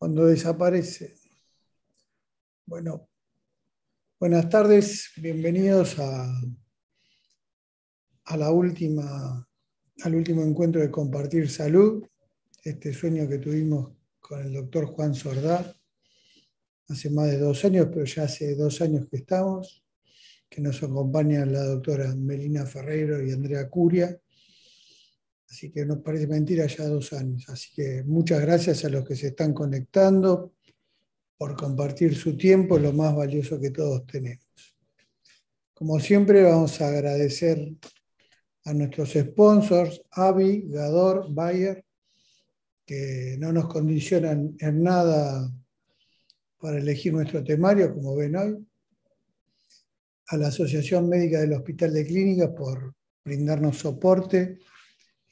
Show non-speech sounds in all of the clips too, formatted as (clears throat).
cuando desaparece. Bueno, buenas tardes, bienvenidos a, a la última, al último encuentro de Compartir Salud, este sueño que tuvimos con el doctor Juan Sordá hace más de dos años, pero ya hace dos años que estamos, que nos acompañan la doctora Melina Ferreiro y Andrea Curia Así que no parece mentira ya dos años. Así que muchas gracias a los que se están conectando por compartir su tiempo, lo más valioso que todos tenemos. Como siempre, vamos a agradecer a nuestros sponsors, Avi, Gador, Bayer, que no nos condicionan en nada para elegir nuestro temario, como ven hoy, a la Asociación Médica del Hospital de Clínicas por brindarnos soporte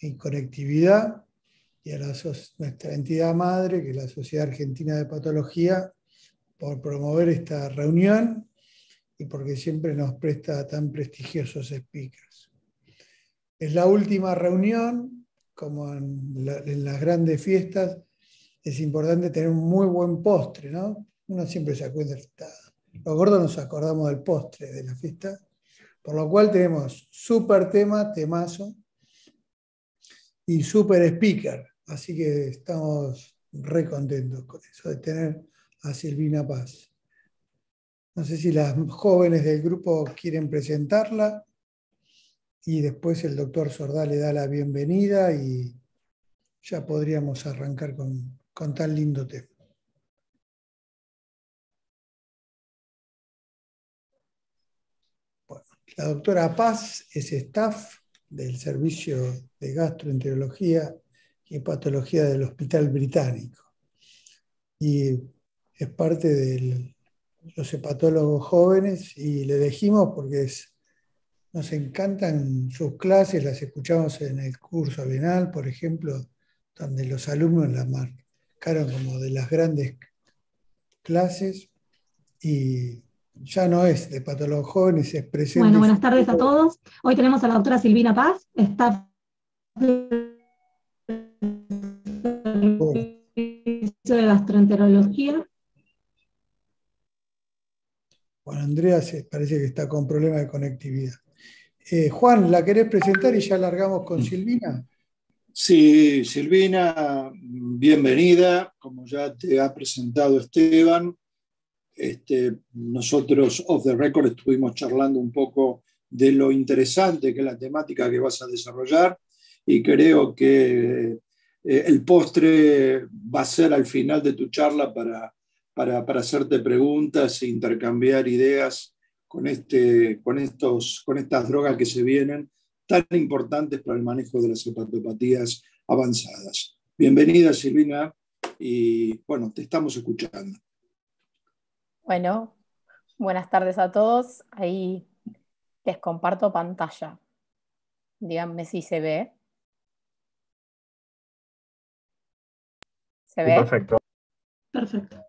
y conectividad y a nuestra entidad madre, que es la Sociedad Argentina de Patología, por promover esta reunión y porque siempre nos presta tan prestigiosos speakers. Es la última reunión, como en, las grandes fiestas, es importante tener un muy buen postre, ¿no? Uno siempre se acuerda Los gordos nos acordamos del postre de la fiesta, por lo cual tenemos súper tema, temazo, y super speaker. Así que estamos re contentos con eso, de tener a Silvina Paz. No sé si las jóvenes del grupo quieren presentarla y después el doctor Sordá le da la bienvenida y ya podríamos arrancar con, con tan lindo tema. Bueno, la doctora Paz es staff del servicio de gastroenterología y patología del Hospital Británico. Y es parte de los hepatólogos jóvenes y le dijimos porque nos encantan sus clases, las escuchamos en el curso venal, por ejemplo, donde los alumnos la marcaron como de las grandes clases y ya no es de Patólogos Jóvenes, es presente. Bueno, buenas tardes a todos. Hoy tenemos a la doctora Silvina Paz, está de gastroenterología. Bueno, Andrea parece que está con problemas de conectividad. Eh, Juan, ¿la querés presentar y ya largamos con Silvina? Sí, Silvina, bienvenida. Como ya te ha presentado Esteban, este, nosotros, off the record, estuvimos charlando un poco de lo interesante que es la temática que vas a desarrollar y creo que eh, el postre va a ser al final de tu charla para, para, hacerte preguntas e intercambiar ideas con, este, con, estos, con estas drogas que se vienen tan importantes para el manejo de las hepatopatías avanzadas. Bienvenida Silvina y bueno, te estamos escuchando. Bueno, buenas tardes a todos. Ahí les comparto pantalla. Díganme si se ve. ¿Se ve? Perfecto. Perfecto.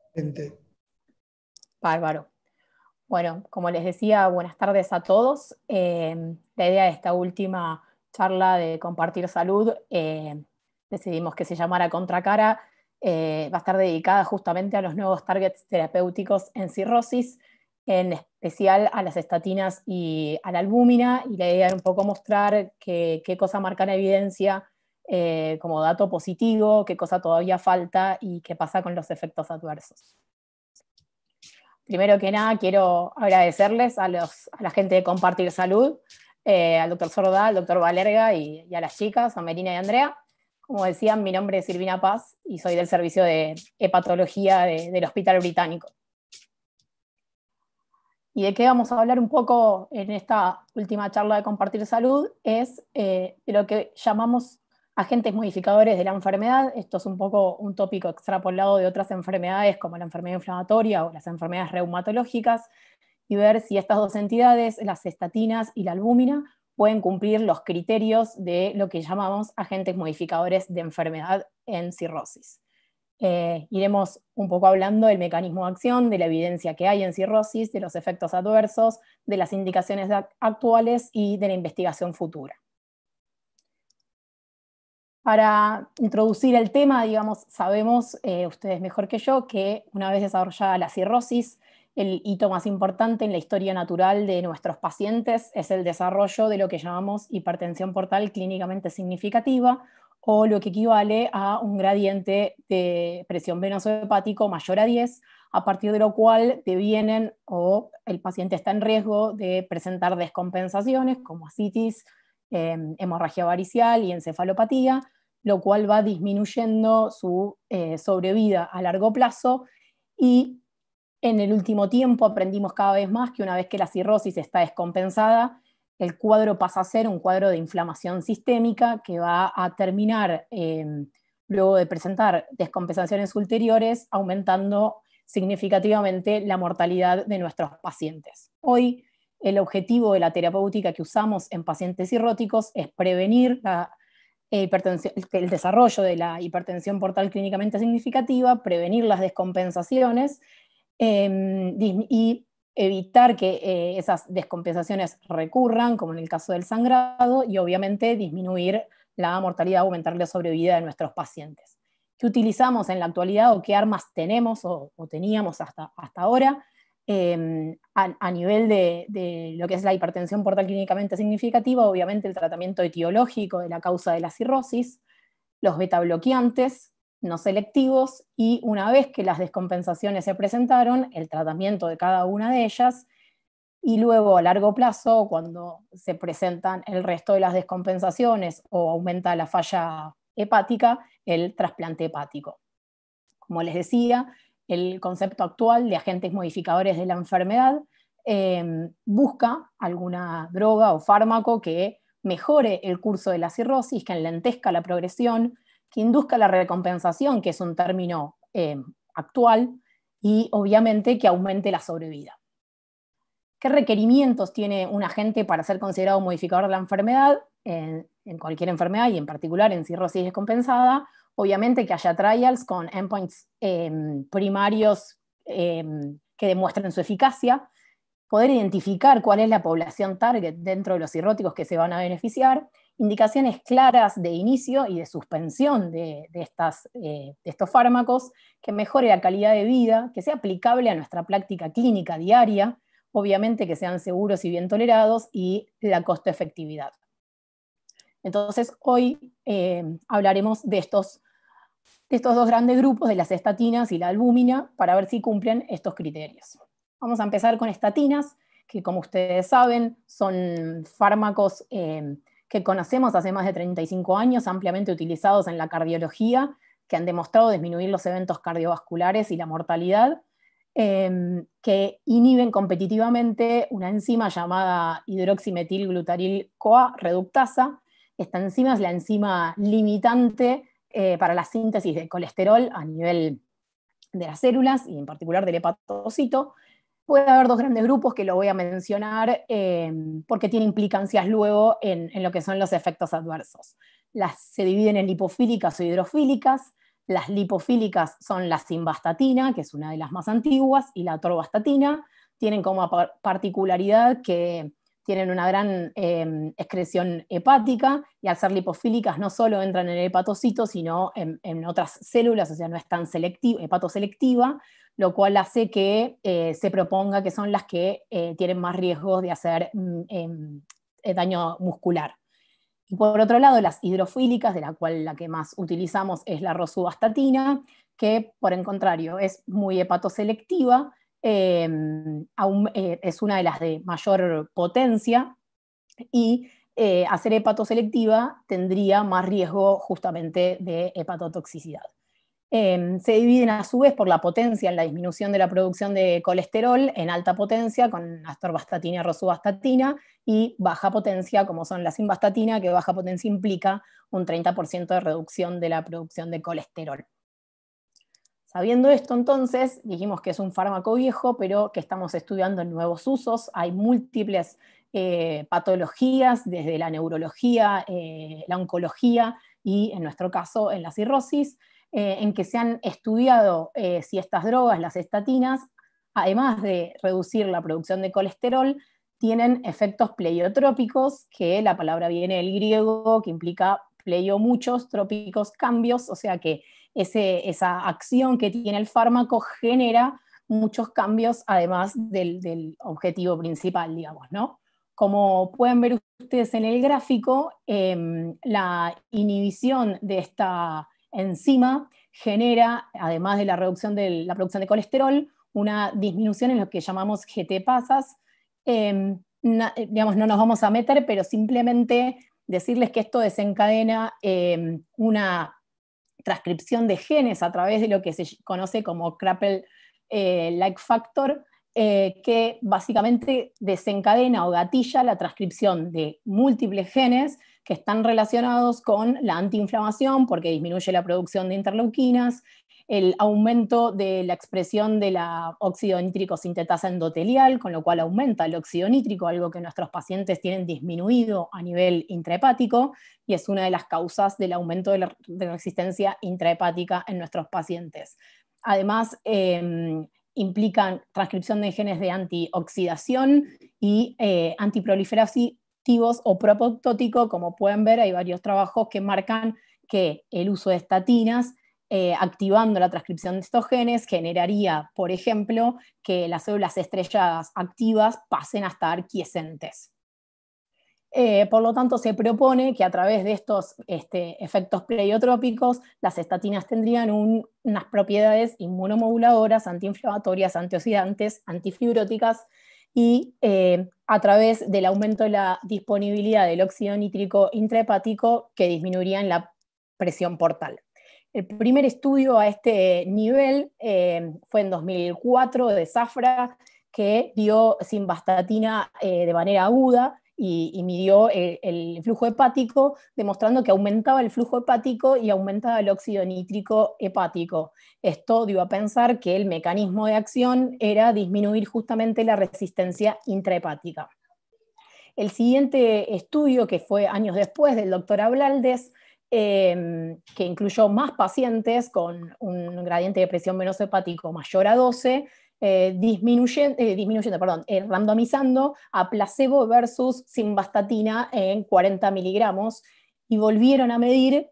Bárbaro. Bueno, como les decía, buenas tardes a todos. Em, la idea de esta última charla de compartir salud, eh, decidimos que se llamara Contracara eh, va a estar dedicada justamente a los nuevos targets terapéuticos en cirrosis, en especial a las estatinas y a la albúmina, y la idea era un poco mostrar qué cosa marca la evidencia eh, como dato positivo, qué cosa todavía falta y qué pasa con los efectos adversos. Primero que nada, quiero agradecerles a, los, a la gente de Compartir Salud, eh, al doctor Sorda, al doctor Valerga y, y, a las chicas, a Merina y Andrea, como decían, mi nombre es Silvina Paz y soy del servicio de hepatología del Hospital Británico. ¿Y de qué vamos a hablar un poco en esta última charla de Compartir Salud? Es eh, de lo que llamamos agentes modificadores de la enfermedad. Esto es un poco un tópico extrapolado de otras enfermedades como la enfermedad inflamatoria o las enfermedades reumatológicas y ver si estas dos entidades, las estatinas y la albúmina, pueden cumplir los criterios de lo que llamamos agentes modificadores de enfermedad en cirrosis. Eh, iremos un poco hablando del mecanismo de acción, de la evidencia que hay en cirrosis, de los efectos adversos, de las indicaciones actuales y de la investigación futura. Para introducir el tema, digamos, sabemos, eh, ustedes mejor que yo, que una vez desarrollada la cirrosis, el hito más importante en la historia natural de nuestros pacientes es el desarrollo de lo que llamamos hipertensión portal clínicamente significativa o lo que equivale a un gradiente de presión venoso hepático mayor a 10, a partir de lo cual devienen o el paciente está en riesgo de presentar descompensaciones como asitis, em, hemorragia varicial y encefalopatía, lo cual va disminuyendo su eh, sobrevida a largo plazo y en el último tiempo aprendimos cada vez más que una vez que la cirrosis está descompensada, el cuadro pasa a ser un cuadro de inflamación sistémica que va a terminar, em, luego de presentar descompensaciones ulteriores, aumentando significativamente la mortalidad de nuestros pacientes. Hoy, el objetivo de la terapéutica que usamos en pacientes cirróticos es prevenir el desarrollo de la hipertensión portal clínicamente significativa, prevenir las descompensaciones Em, y evitar que eh, esas descompensaciones recurran, como en el caso del sangrado, y obviamente disminuir la mortalidad, aumentar la sobrevida de nuestros pacientes. ¿Qué utilizamos en la actualidad o qué armas tenemos o, teníamos hasta, hasta ahora? Em, a, nivel de, de, lo que es la hipertensión portal clínicamente significativa, obviamente el tratamiento etiológico de la causa de la cirrosis, los beta bloqueantes, no selectivos y una vez que las descompensaciones se presentaron, el tratamiento de cada una de ellas y luego a largo plazo, cuando se presentan el resto de las descompensaciones o aumenta la falla hepática, el trasplante hepático. Como les decía, el concepto actual de agentes modificadores de la enfermedad eh, busca alguna droga o fármaco que mejore el curso de la cirrosis, que enlentezca la progresión, que induzca la recompensación, que es un término eh, actual, y obviamente que aumente la sobrevida. ¿Qué requerimientos tiene un agente para ser considerado modificador de la enfermedad? En, cualquier enfermedad y en particular en cirrosis descompensada, obviamente que haya trials con endpoints em, primarios em, que demuestren su eficacia, poder identificar cuál es la población target dentro de los cirróticos que se van a beneficiar indicaciones claras de inicio y de suspensión de, eh, de, estos fármacos, que mejore la calidad de vida, que sea aplicable a nuestra práctica clínica diaria, obviamente que sean seguros y bien tolerados y la costo-efectividad. Entonces, hoy eh, hablaremos de estos, dos grandes grupos, de las estatinas y la albúmina, para ver si cumplen estos criterios. Vamos a empezar con estatinas, que como ustedes saben son fármacos... Eh, que conocemos hace más de 35 años, ampliamente utilizados en la cardiología, que han demostrado disminuir los eventos cardiovasculares y la mortalidad, em, que inhiben competitivamente una enzima llamada hidroximetilglutaril-CoA reductasa. Esta enzima es la enzima limitante eh, para la síntesis de colesterol a nivel de las células y en particular del hepatocito. Puede haber dos grandes grupos que lo voy a mencionar eh, porque tiene implicancias luego en, lo que son los efectos adversos. Las se dividen en lipofílicas o hidrofílicas. Las lipofílicas son la simvastatina, que es una de las más antiguas, y la torvastatina. Tienen como particularidad que tienen una gran em, excreción hepática y al ser lipofílicas no solo entran en el hepatocito, sino en, otras células, o sea, no es tan selectiva, hepatoselectiva, lo cual hace que eh, se proponga que son las que eh, tienen más riesgos de hacer mm, em, eh, daño muscular. Y por otro lado, las hidrofílicas, de la cual la que más utilizamos es la rosuvastatina, que por el contrario es muy hepatoselectiva, em, es una de las de mayor potencia y hacer hepatoselectiva tendría más riesgo justamente de hepatotoxicidad. Em, se dividen a su vez por la potencia en la disminución de la producción de colesterol en alta potencia con y rosuvastatina y baja potencia como son la simvastatina, que baja potencia implica un 30% de reducción de la producción de colesterol. Sabiendo esto entonces, dijimos que es un fármaco viejo, pero que estamos estudiando nuevos usos, hay múltiples eh, patologías, desde la neurología, eh, la oncología y en nuestro caso en la cirrosis, eh, en que se han estudiado si eh, estas drogas, las estatinas, además de reducir la producción de colesterol, tienen efectos pleiotrópicos, que la palabra viene del griego, que implica pleio muchos, trópicos cambios, o sea que esa acción que tiene el fármaco genera muchos cambios, además del, objetivo principal, digamos, ¿no? Como pueden ver ustedes en el gráfico, em, la inhibición de esta enzima genera, además de la reducción de la producción de colesterol, una disminución en lo que llamamos GT-pasas. Em, eh, digamos, no nos vamos a meter, pero simplemente decirles que esto desencadena em, una transcripción de genes a través de lo que se conoce como Crapple-like eh, factor, eh, que básicamente desencadena o gatilla la transcripción de múltiples genes que están relacionados con la antiinflamación, porque disminuye la producción de interleuquinas, el aumento de la expresión de la óxido nítrico sintetasa endotelial, con lo cual aumenta el óxido nítrico, algo que nuestros pacientes tienen disminuido a nivel intrahepático, y es una de las causas del aumento de la resistencia intrahepática en nuestros pacientes. Además, em, implican transcripción de genes de antioxidación y eh, antiproliferación activos o propoptótico, como pueden ver, hay varios trabajos que marcan que el uso de estatinas eh, activando la transcripción de estos genes generaría, por ejemplo, que las células estrelladas activas pasen a estar quiescentes. Eh, por lo tanto, se propone que a través de estos este, efectos pleiotrópicos, las estatinas tendrían unas propiedades inmunomoduladoras, antiinflamatorias, antioxidantes, antifibróticas, y eh, a través del aumento de la disponibilidad del óxido nítrico intrahepático que disminuirían la presión portal. El primer estudio a este nivel eh, fue en 2004 de Zafra, que dio simvastatina eh, de manera aguda y, midió el, flujo hepático, demostrando que aumentaba el flujo hepático y aumentaba el óxido nítrico hepático. Esto dio a pensar que el mecanismo de acción era disminuir justamente la resistencia intrahepática. El siguiente estudio, que fue años después del doctor Ablaldes, eh, que incluyó más pacientes con un gradiente de presión venoso hepático mayor a 12, eh, eh, disminuyendo, perdón, eh, randomizando a placebo versus simvastatina en 40 miligramos y volvieron a medir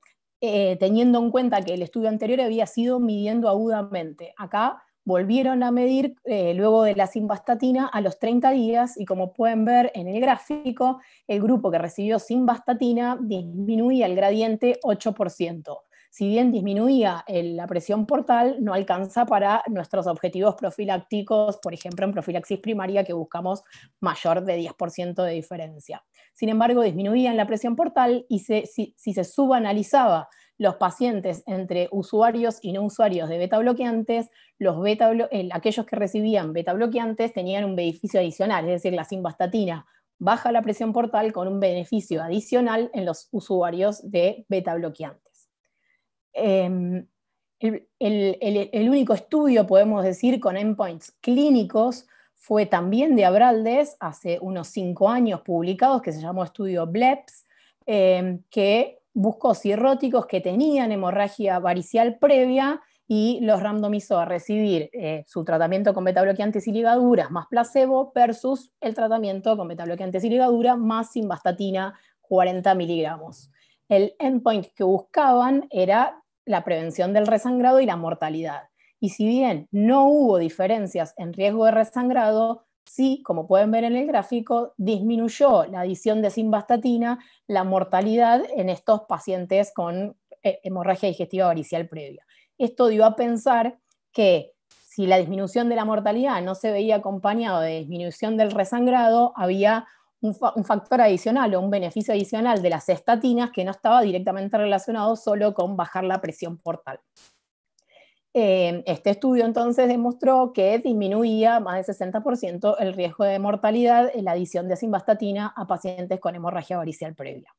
teniendo en cuenta que el estudio anterior había sido midiendo agudamente. Acá volvieron a medir luego de la simvastatina a los 30 días y como pueden ver en el gráfico, el grupo que recibió simvastatina disminuía el gradiente 8% si bien disminuía eh, la presión portal, no alcanza para nuestros objetivos profilácticos, por ejemplo, en profilaxis primaria, que buscamos mayor de 10% de diferencia. Sin embargo, disminuía la presión portal y si, se subanalizaba los pacientes entre usuarios y no usuarios de beta bloqueantes, los eh, aquellos que recibían beta bloqueantes tenían un beneficio adicional, es decir, la simvastatina baja la presión portal con un beneficio adicional en los usuarios de beta bloqueantes. Em, el, único estudio, podemos decir, con endpoints clínicos fue también de Abraldes, hace unos cinco años publicados, que se llamó estudio BLEPS, em, que buscó cirróticos que tenían hemorragia varicial previa y los randomizó a recibir eh, su tratamiento con betabloqueantes y ligaduras más placebo versus el tratamiento con betabloqueantes y ligaduras más simvastatina 40 miligramos. El endpoint que buscaban era la prevención del resangrado y la mortalidad. Y si bien no hubo diferencias en riesgo de resangrado, sí, como pueden ver en el gráfico, disminuyó la adición de simvastatina, la mortalidad en estos pacientes con eh, hemorragia digestiva varicial previa. Esto dio a pensar que si la disminución de la mortalidad no se veía acompañada de disminución del resangrado, había un, factor adicional o un beneficio adicional de las estatinas que no estaba directamente relacionado solo con bajar la presión portal. Eh, este estudio entonces demostró que disminuía más del 60% el riesgo de mortalidad en la adición de simvastatina a pacientes con hemorragia varicial previa.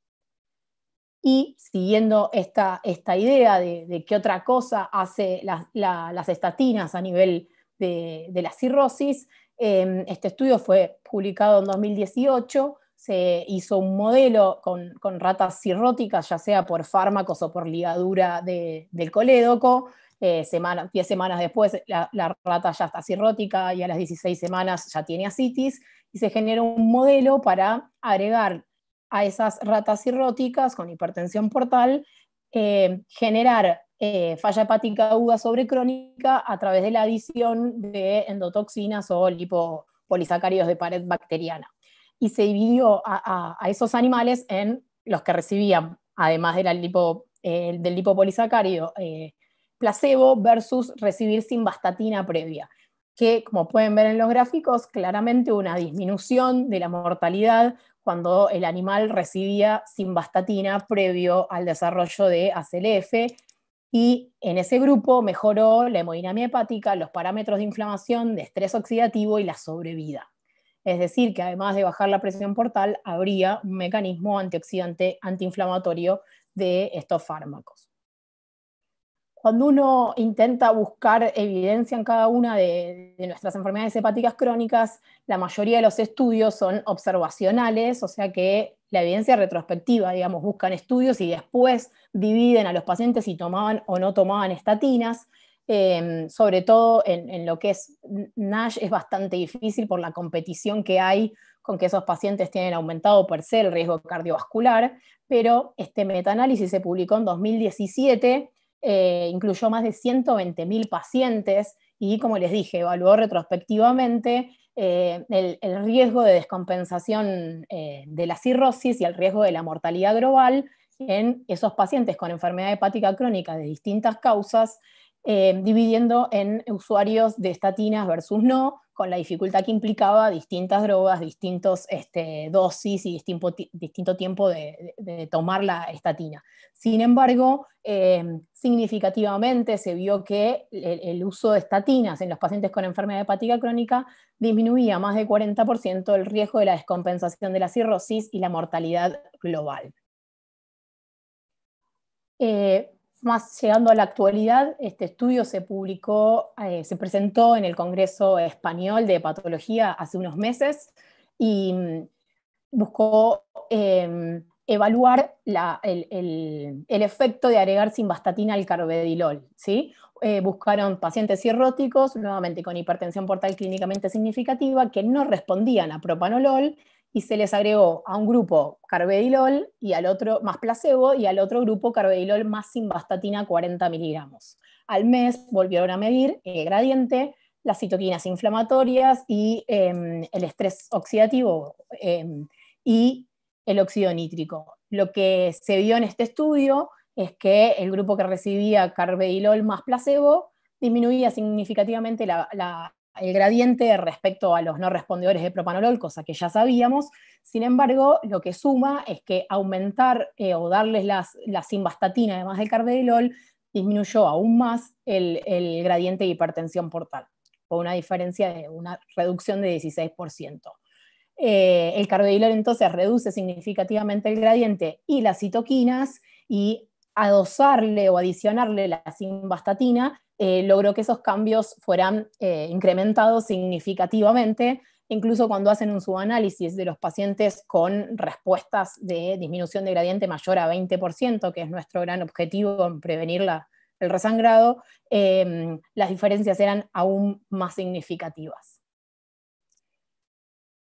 Y siguiendo esta, esta idea de, qué otra cosa hace las estatinas a nivel de, la cirrosis, eh, este estudio fue publicado en 2018, se hizo un modelo con, ratas cirróticas, ya sea por fármacos o por ligadura del colédoco. Eh, 10 semanas después la, rata ya está cirrótica y a las 16 semanas ya tiene asitis y se genera un modelo para agregar a esas ratas cirróticas con hipertensión portal, eh, generar eh, falla hepática aguda sobre crónica a través de la adición de endotoxinas o lipo, polisacáridos de pared bacteriana. Y se dividió a, esos animales en los que recibían, además eh, del lipopolisacárido, eh, placebo versus recibir simvastatina previa, que como pueden ver en los gráficos, claramente una disminución de la mortalidad cuando el animal recibía simvastatina previo al desarrollo de ACLF, y en ese grupo mejoró la hemodinamia hepática, los parámetros de inflamación, de estrés oxidativo y la sobrevida. Es decir, que además de bajar la presión portal, habría un mecanismo antioxidante antiinflamatorio de estos fármacos. Cuando uno intenta buscar evidencia en cada una de, de nuestras enfermedades hepáticas crónicas, la mayoría de los estudios son observacionales, o sea que la evidencia retrospectiva, digamos, buscan estudios y después dividen a los pacientes si tomaban o no tomaban estatinas. Em, sobre todo en, lo que es NASH es bastante difícil por la competición que hay con que esos pacientes tienen aumentado per se el riesgo cardiovascular, pero este metaanálisis se publicó en 2017, eh, incluyó más de 120.000 pacientes y como les dije, evaluó retrospectivamente eh, el, riesgo de descompensación eh, de la cirrosis y el riesgo de la mortalidad global en esos pacientes con enfermedad hepática crónica de distintas causas, eh, dividiendo en usuarios de estatinas versus no, con la dificultad que implicaba distintas drogas, distintos este, dosis y distinto, tiempo de, tomar la estatina. Sin embargo, em, significativamente se vio que el, uso de estatinas en los pacientes con enfermedad hepática crónica disminuía más de 40% el riesgo de la descompensación de la cirrosis y la mortalidad global. Eh, más llegando a la actualidad, este estudio se publicó, eh, se presentó en el Congreso Español de Patología hace unos meses y mm, buscó em, evaluar el, efecto de agregar simvastatina al carvedilol. Eh, buscaron pacientes cirróticos, nuevamente con hipertensión portal clínicamente significativa, que no respondían a propanolol, y se les agregó a un grupo carvedilol y al otro más placebo y al otro grupo carvedilol más simvastatina 40 miligramos. Al mes volvieron a medir el gradiente, las citoquinas inflamatorias y em, el estrés oxidativo em, y el óxido nítrico. Lo que se vio en este estudio es que el grupo que recibía carvedilol más placebo disminuía significativamente la, el gradiente respecto a los no respondedores de propanolol, cosa que ya sabíamos. Sin embargo, lo que suma es que aumentar eh, o darles las, la simvastatina además del carvedilol disminuyó aún más el, gradiente de hipertensión portal, con una diferencia de una reducción de 16%. Eh, el carvedilol entonces reduce significativamente el gradiente y las citoquinas y adosarle o adicionarle la simvastatina eh, logró que esos cambios fueran eh, incrementados significativamente, incluso cuando hacen un subanálisis de los pacientes con respuestas de disminución de gradiente mayor a 20%, que es nuestro gran objetivo en prevenir el resangrado, eh, las diferencias eran aún más significativas.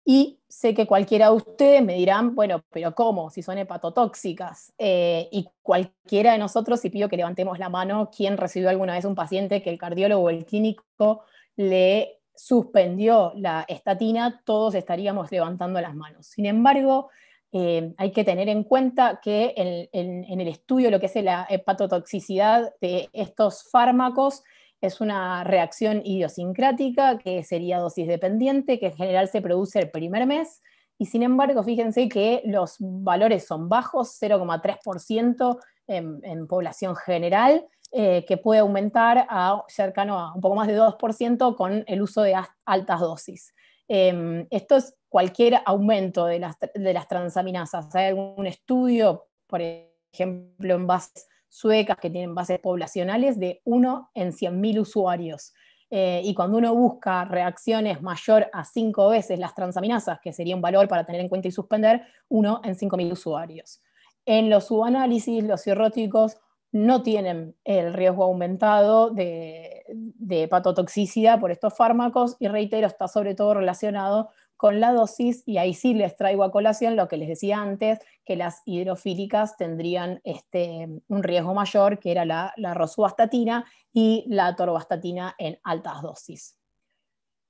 Y sé que cualquiera de ustedes me dirán, bueno, pero ¿cómo? Si son hepatotóxicas. Eh, y cualquiera de nosotros, si pido que levantemos la mano, ¿quién recibió alguna vez un paciente que el cardiólogo o el clínico le suspendió la estatina? Todos estaríamos levantando las manos. Sin embargo, eh, hay que tener en cuenta que en, el estudio lo que es la hepatotoxicidad de estos fármacos, es una reacción idiosincrática que sería dosis dependiente, que en general se produce el primer mes, y sin embargo, fíjense que los valores son bajos, 0,3% en, población general, eh, que puede aumentar a cercano a un poco más de 2% con el uso de altas dosis. Em, esto es cualquier aumento de las, de las transaminasas. Hay algún estudio, por ejemplo, en base suecas que tienen bases poblacionales de 1 en 100.000 usuarios. Eh, y cuando uno busca reacciones mayor a 5 veces las transaminasas, que sería un valor para tener en cuenta y suspender, 1 en 5.000 usuarios. En los subanálisis, los cirróticos no tienen el riesgo aumentado de, de, patotoxicidad por estos fármacos y reitero, está sobre todo relacionado con la dosis, y ahí sí les traigo a colación lo que les decía antes, que las hidrofílicas tendrían este, un riesgo mayor, que era la, la rosuvastatina y la torvastatina en altas dosis.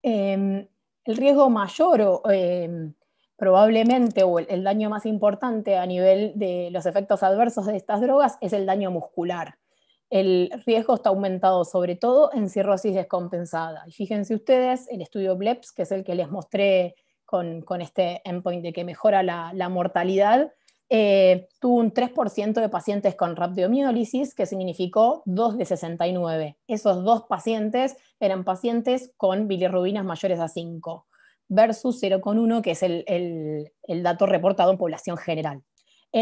Em, el riesgo mayor o em, probablemente, o el daño más importante a nivel de los efectos adversos de estas drogas, es el daño muscular el riesgo está aumentado, sobre todo en cirrosis descompensada. Y fíjense ustedes, el estudio BLEPS, que es el que les mostré con, este endpoint de que mejora la, mortalidad, eh, tuvo un 3% de pacientes con rhabdomiólisis, que significó 2 de 69. Esos dos pacientes eran pacientes con bilirrubinas mayores a 5, versus 0,1, que es el dato reportado en población general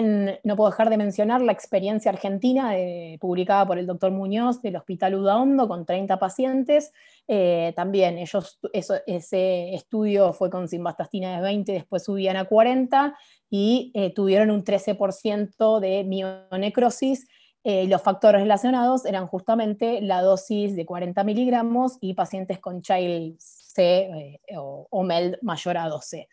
no puedo dejar de mencionar la experiencia argentina publicada por el doctor Muñoz del Hospital Udaondo con 30 pacientes. Eh, también ellos, ese estudio fue con simvastatina de 20, después subían a 40 y eh, tuvieron un 13% de mionecrosis. Eh, los factores relacionados eran justamente la dosis de 40 miligramos y pacientes con Child C o, MEL mayor a 12.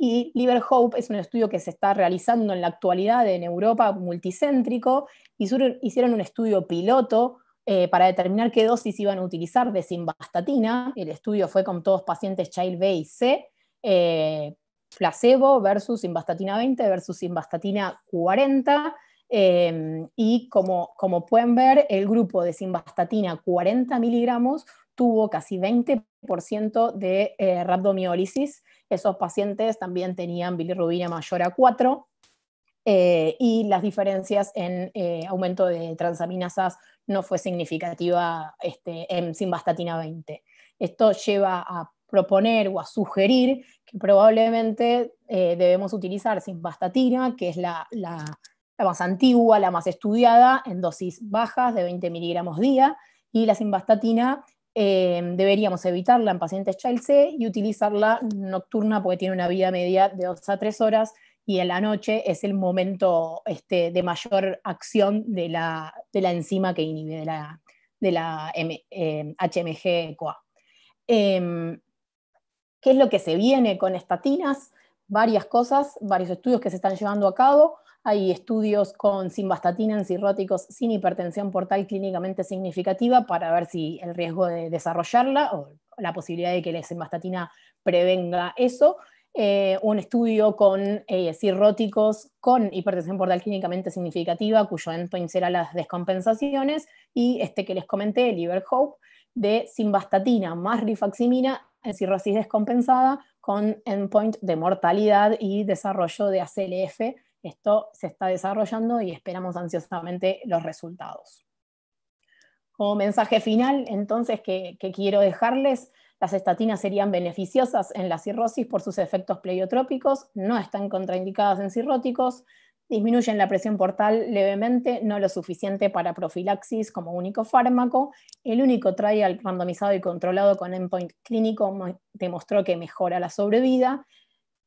Y Liber es un estudio que se está realizando en la actualidad en Europa, multicéntrico. y Hicieron un estudio piloto eh, para determinar qué dosis iban a utilizar de simvastatina. El estudio fue con todos pacientes Child B y C, eh, placebo versus simvastatina 20 versus simvastatina 40. Eh, y como, pueden ver, el grupo de simvastatina 40 miligramos tuvo casi 20% de rabdomiólisis. Esos pacientes también tenían bilirrubina mayor a 4 eh, y las diferencias en eh, aumento de transaminasas no fue significativa este, en simvastatina 20. Esto lleva a proponer o a sugerir que probablemente eh, debemos utilizar simvastatina, que es la, más antigua, la más estudiada, en dosis bajas de 20 miligramos día, y la simvastatina Em, deberíamos evitarla en pacientes Child C y utilizarla nocturna porque tiene una vida media de 2 a 3 horas y en la noche es el momento este, de mayor acción de la, enzima que inhibe, de la, de HMG-CoA. Em, em, ¿Qué es lo que se viene con estatinas? Varias cosas, varios estudios que se están llevando a cabo. Hay estudios con simvastatina en cirróticos sin hipertensión portal clínicamente significativa para ver si el riesgo de desarrollarla o la posibilidad de que la simvastatina prevenga eso. Eh, un estudio con eh, cirróticos con hipertensión portal clínicamente significativa, cuyo endpoint será las descompensaciones, y este que les comenté, el Hope, de simvastatina más rifaximina en cirrosis descompensada con endpoint de mortalidad y desarrollo de ACLF esto se está desarrollando y esperamos ansiosamente los resultados. Como mensaje final, entonces, que, quiero dejarles, las estatinas serían beneficiosas en la cirrosis por sus efectos pleiotrópicos, no están contraindicadas en cirróticos, disminuyen la presión portal levemente, no lo suficiente para profilaxis como único fármaco. El único trial randomizado y controlado con endpoint clínico demostró que mejora la sobrevida.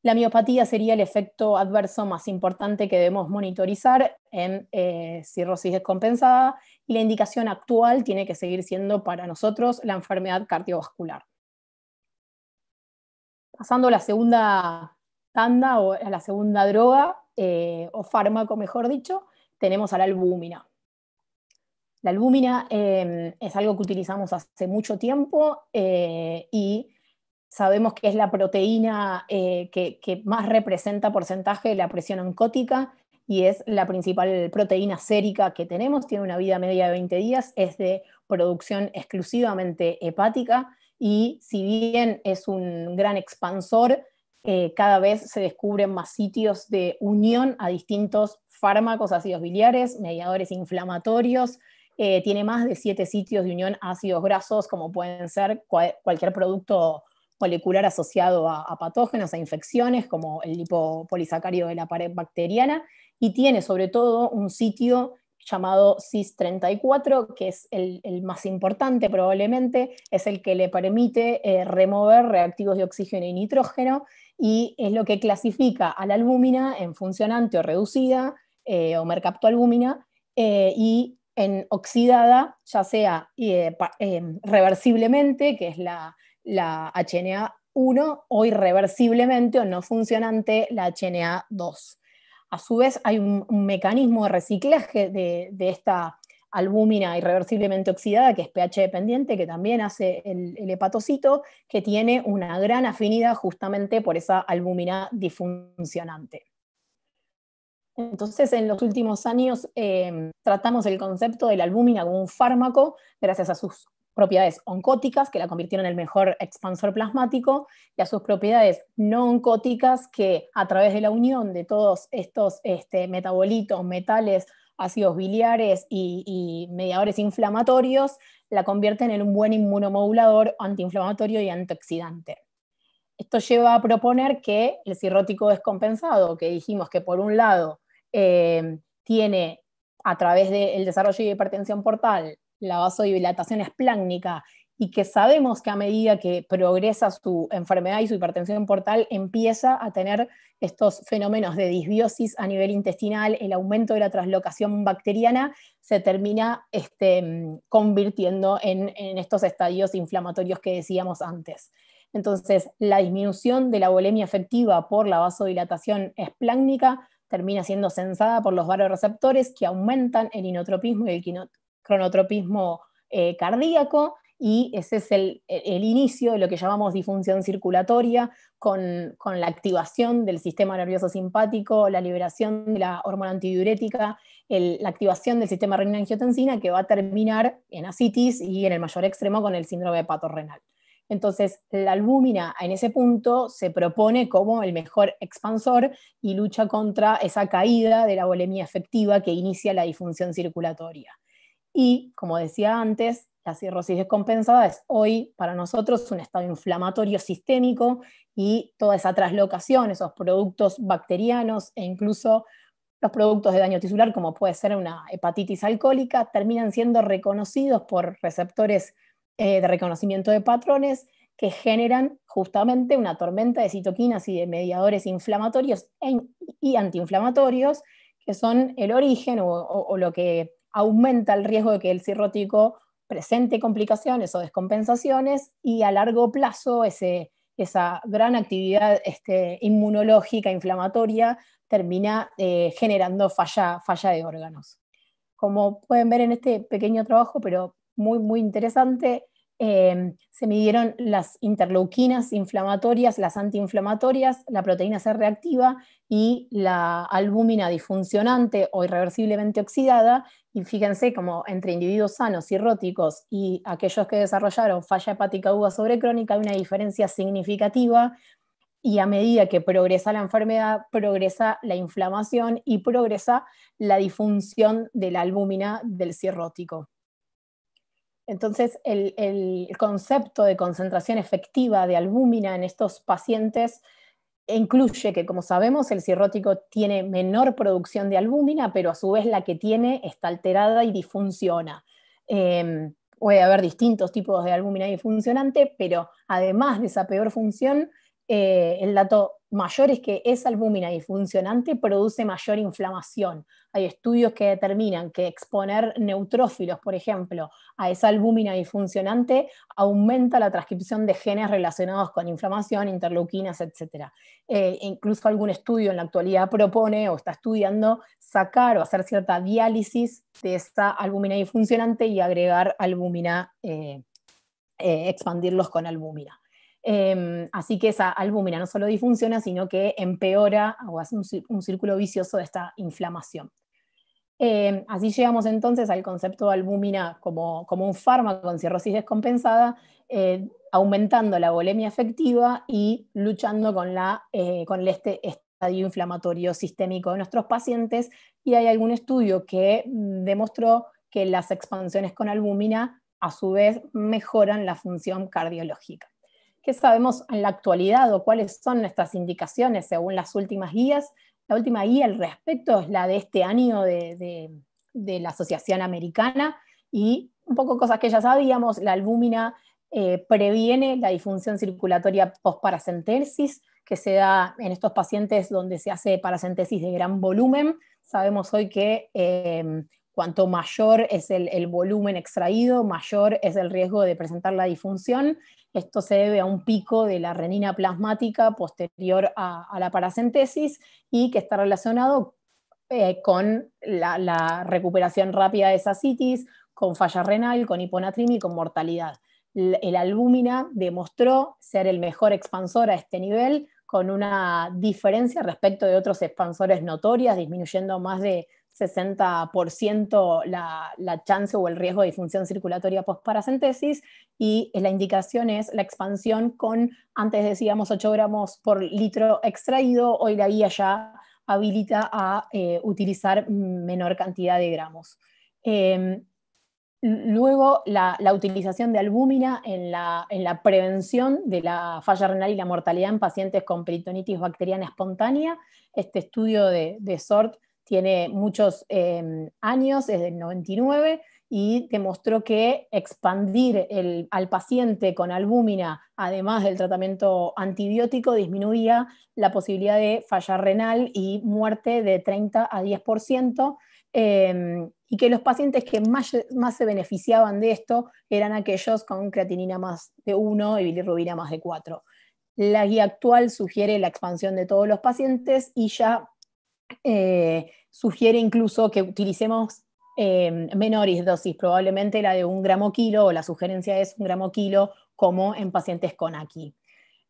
La miopatía sería el efecto adverso más importante que debemos monitorizar en eh, cirrosis descompensada y la indicación actual tiene que seguir siendo para nosotros la enfermedad cardiovascular. Pasando a la segunda tanda o a la segunda droga eh, o fármaco, mejor dicho, tenemos a la albúmina. La albúmina em, es algo que utilizamos hace mucho tiempo eh, y sabemos que es la proteína eh, que, más representa porcentaje de la presión oncótica y es la principal proteína sérica que tenemos, tiene una vida media de 20 días, es de producción exclusivamente hepática y si bien es un gran expansor, eh, cada vez se descubren más sitios de unión a distintos fármacos, ácidos biliares, mediadores inflamatorios, eh, tiene más de siete sitios de unión a ácidos grasos, como pueden ser cualquier producto molecular asociado a, patógenos, a infecciones, como el lipopolisacárido de la pared bacteriana, y tiene sobre todo un sitio llamado CIS34, que es el, más importante probablemente, es el que le permite eh, remover reactivos de oxígeno y nitrógeno y es lo que clasifica a la albúmina en funcionante o reducida eh, o mercaptoalbúmina eh, y en oxidada, ya sea reversiblemente, que es la, la HNA1 o irreversiblemente o no funcionante la HNA2. A su vez, hay un, mecanismo de reciclaje de, esta albúmina irreversiblemente oxidada, que es pH dependiente, que también hace el, hepatocito, que tiene una gran afinidad justamente por esa albúmina disfuncionante. Entonces, en los últimos años eh, tratamos el concepto de la albúmina como un fármaco gracias a sus propiedades oncóticas, que la convirtieron en el mejor expansor plasmático, y a sus propiedades no oncóticas, que a través de la unión de todos estos este, metabolitos, metales, ácidos biliares y, mediadores inflamatorios, la convierten en un buen inmunomodulador antiinflamatorio y antioxidante. Esto lleva a proponer que el cirrótico descompensado, que dijimos que por un lado eh, tiene a través del desarrollo de hipertensión portal la vasodilatación esplácnica y que sabemos que a medida que progresa su enfermedad y su hipertensión portal, empieza a tener estos fenómenos de disbiosis a nivel intestinal, el aumento de la traslocación bacteriana se termina este, convirtiendo en, estos estadios inflamatorios que decíamos antes. Entonces, la disminución de la bulimia efectiva por la vasodilatación esplácnica termina siendo sensada por los receptores que aumentan el inotropismo y el cronotropismo eh, cardíaco y ese es el, inicio de lo que llamamos disfunción circulatoria, con, la activación del sistema nervioso simpático, la liberación de la hormona antidiurética, la activación del sistema renina-angiotensina, que va a terminar en asitis y en el mayor extremo con el síndrome renal. Entonces, la albúmina en ese punto se propone como el mejor expansor y lucha contra esa caída de la bolemia efectiva que inicia la disfunción circulatoria. Y, como decía antes, la cirrosis descompensada es hoy para nosotros un estado inflamatorio sistémico y toda esa traslocación, esos productos bacterianos e incluso los productos de daño tisular, como puede ser una hepatitis alcohólica, terminan siendo reconocidos por receptores eh, de reconocimiento de patrones que generan justamente una tormenta de citoquinas y de mediadores inflamatorios e, y antiinflamatorios, que son el origen o lo que aumenta el riesgo de que el cirrótico presente complicaciones o descompensaciones y a largo plazo esa gran actividad este, inmunológica, inflamatoria, termina eh, generando falla, falla de órganos. Como pueden ver en este pequeño trabajo, pero muy, muy interesante, Em, se midieron las interleuquinas inflamatorias, las antiinflamatorias, la proteína C reactiva y la albúmina disfuncionante o irreversiblemente oxidada. Y fíjense como entre individuos sanos, cirróticos y aquellos que desarrollaron falla hepática uva sobrecrónica hay una diferencia significativa. Y a medida que progresa la enfermedad, progresa la inflamación y progresa la disfunción de la albúmina del cirrótico. Entonces, el, concepto de concentración efectiva de albúmina en estos pacientes incluye que, como sabemos, el cirrótico tiene menor producción de albúmina, pero a su vez la que tiene está alterada y disfunciona. Em, puede haber distintos tipos de albúmina disfuncionante, pero además de esa peor función, eh, el dato mayor es que esa albúmina disfuncionante produce mayor inflamación. Hay estudios que determinan que exponer neutrófilos, por ejemplo, a esa albúmina disfuncionante aumenta la transcripción de genes relacionados con inflamación, interleuquinas, etc. Eh, incluso algún estudio en la actualidad propone o está estudiando sacar o hacer cierta diálisis de esa albúmina disfuncionante y agregar albúmina, eh, expandirlos con albúmina. Em, así que esa albúmina no solo disfunciona, sino que empeora o hace un, círculo vicioso de esta inflamación. Em, así llegamos entonces al concepto de albúmina como, un fármaco en cirrosis descompensada, eh, aumentando la volemia efectiva y luchando con, eh, con este estadio inflamatorio sistémico de nuestros pacientes. Y hay algún estudio que mm, demostró que las expansiones con albúmina a su vez mejoran la función cardiológica. ¿Qué sabemos en la actualidad o cuáles son nuestras indicaciones según las últimas guías? La última guía al respecto es la de este año de, la Asociación Americana y un poco cosas que ya sabíamos, la albúmina eh, previene la disfunción circulatoria postparacentesis, que se da en estos pacientes donde se hace paracentesis de gran volumen. Sabemos hoy que eh, cuanto mayor es el, el, volumen extraído, mayor es el riesgo de presentar la disfunción. Esto se debe a un pico de la renina plasmática posterior a, la paracentesis y que está relacionado eh, con la, recuperación rápida de esa citis, con falla renal, con hiponatrimia y con mortalidad. el albúmina demostró ser el mejor expansor a este nivel, con una diferencia respecto de otros expansores notorias, disminuyendo más de 60% la, chance o el riesgo de disfunción circulatoria post-paracentesis y eh, la indicación es la expansión con, antes decíamos 8 gramos por litro extraído, hoy la guía ya habilita a eh, utilizar menor cantidad de gramos. Em, luego, la, utilización de albúmina en la, prevención de la falla renal y la mortalidad en pacientes con peritonitis bacteriana espontánea. Este estudio de, de SORT tiene muchos em, años, desde el 99, y demostró que expandir al paciente con albúmina, además del tratamiento antibiótico, disminuía la posibilidad de falla renal y muerte de 30 a 10%, em, y que los pacientes que más, más, se beneficiaban de esto eran aquellos con creatinina más de 1 y bilirrubina más de 4. La guía actual sugiere la expansión de todos los pacientes y ya eh, sugiere incluso que utilicemos em, menores dosis, probablemente la de un gramo kilo, o la sugerencia es un gramo kilo, como en pacientes con aquí.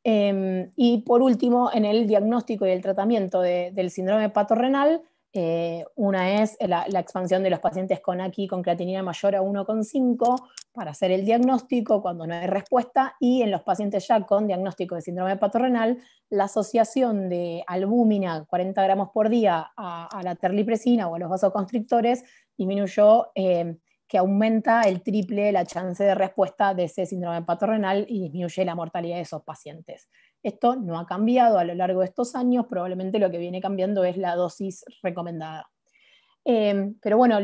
Em, y por último, en el diagnóstico y el tratamiento del síndrome hepato-renal eh, una es la, expansión de los pacientes con aquí con creatinina mayor a 1,5 para hacer el diagnóstico cuando no hay respuesta y en los pacientes ya con diagnóstico de síndrome renal la asociación de albúmina 40 gramos por día a, la terlipresina o a los vasoconstrictores disminuyó eh, que aumenta el triple la chance de respuesta de ese síndrome renal y disminuye la mortalidad de esos pacientes. Esto no ha cambiado a lo largo de estos años, probablemente lo que viene cambiando es la dosis recomendada. Em, pero bueno,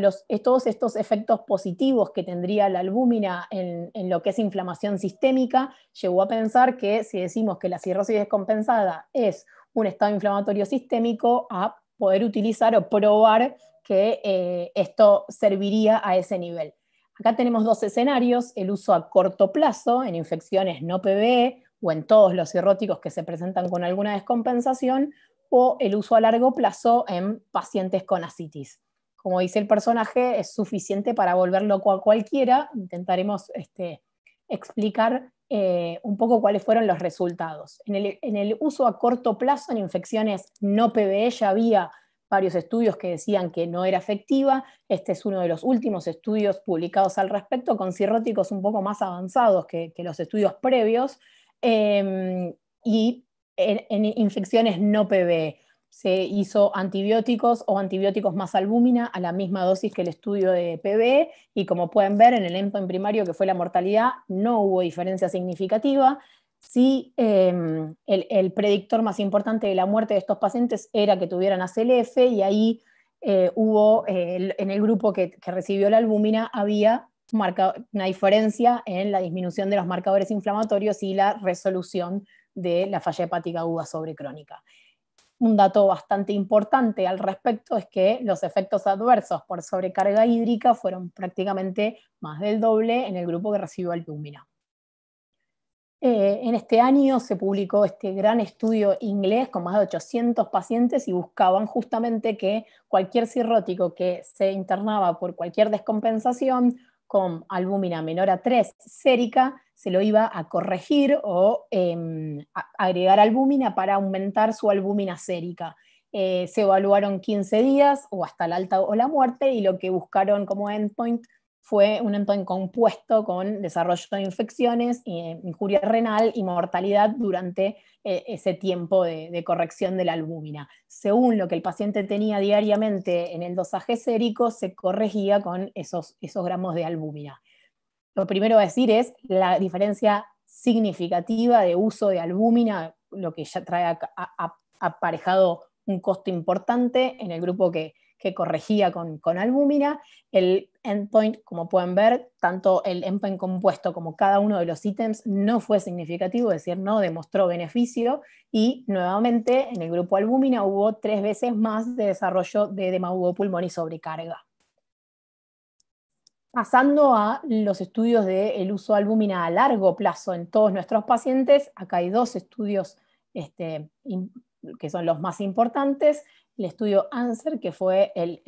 todos estos efectos positivos que tendría la albúmina en, lo que es inflamación sistémica, llegó a pensar que si decimos que la cirrosis descompensada es un estado inflamatorio sistémico, a poder utilizar o probar que eh, esto serviría a ese nivel. Acá tenemos dos escenarios, el uso a corto plazo en infecciones no PBE o en todos los cirróticos que se presentan con alguna descompensación, o el uso a largo plazo en pacientes con asitis. Como dice el personaje, es suficiente para volver loco a cualquiera. Intentaremos este, explicar eh, un poco cuáles fueron los resultados. En el, uso a corto plazo en infecciones no PBE ya había varios estudios que decían que no era efectiva. Este es uno de los últimos estudios publicados al respecto, con cirróticos un poco más avanzados que los estudios previos. Em, y en, infecciones no PB se hizo antibióticos o antibióticos más albúmina a la misma dosis que el estudio de PB y como pueden ver en el endpoint primario que fue la mortalidad no hubo diferencia significativa. si em, el, predictor más importante de la muerte de estos pacientes era que tuvieran ACLF y ahí eh, hubo, eh, en el grupo que, que, recibió la albúmina había marca, una diferencia en la disminución de los marcadores inflamatorios y la resolución de la falla hepática aguda sobrecrónica. Un dato bastante importante al respecto es que los efectos adversos por sobrecarga hídrica fueron prácticamente más del doble en el grupo que recibió albúmina. Eh, en este año se publicó este gran estudio inglés con más de 800 pacientes y buscaban justamente que cualquier cirrótico que se internaba por cualquier descompensación con albúmina menor a 3 sérica, se lo iba a corregir o em, agregar albúmina para aumentar su albúmina sérica. Eh, se evaluaron 15 días o hasta el alta o la muerte y lo que buscaron como endpoint fue un entorno compuesto con desarrollo de infecciones, eh, injuria renal y mortalidad durante eh, ese tiempo de, corrección de la albúmina. Según lo que el paciente tenía diariamente en el dosaje sérico, se corregía con esos, gramos de albúmina. Lo primero a decir es la diferencia significativa de uso de albúmina, lo que ya trae aparejado un costo importante en el grupo que, que corregía con, albúmina. El endpoint, como pueden ver, tanto el endpoint compuesto como cada uno de los ítems no fue significativo, es decir, no demostró beneficio. Y nuevamente, en el grupo albúmina hubo tres veces más de desarrollo de demagogo pulmón y sobrecarga. Pasando a los estudios del uso de albúmina a largo plazo en todos nuestros pacientes, acá hay dos estudios este, que son los más importantes el estudio ANSER, que fue el,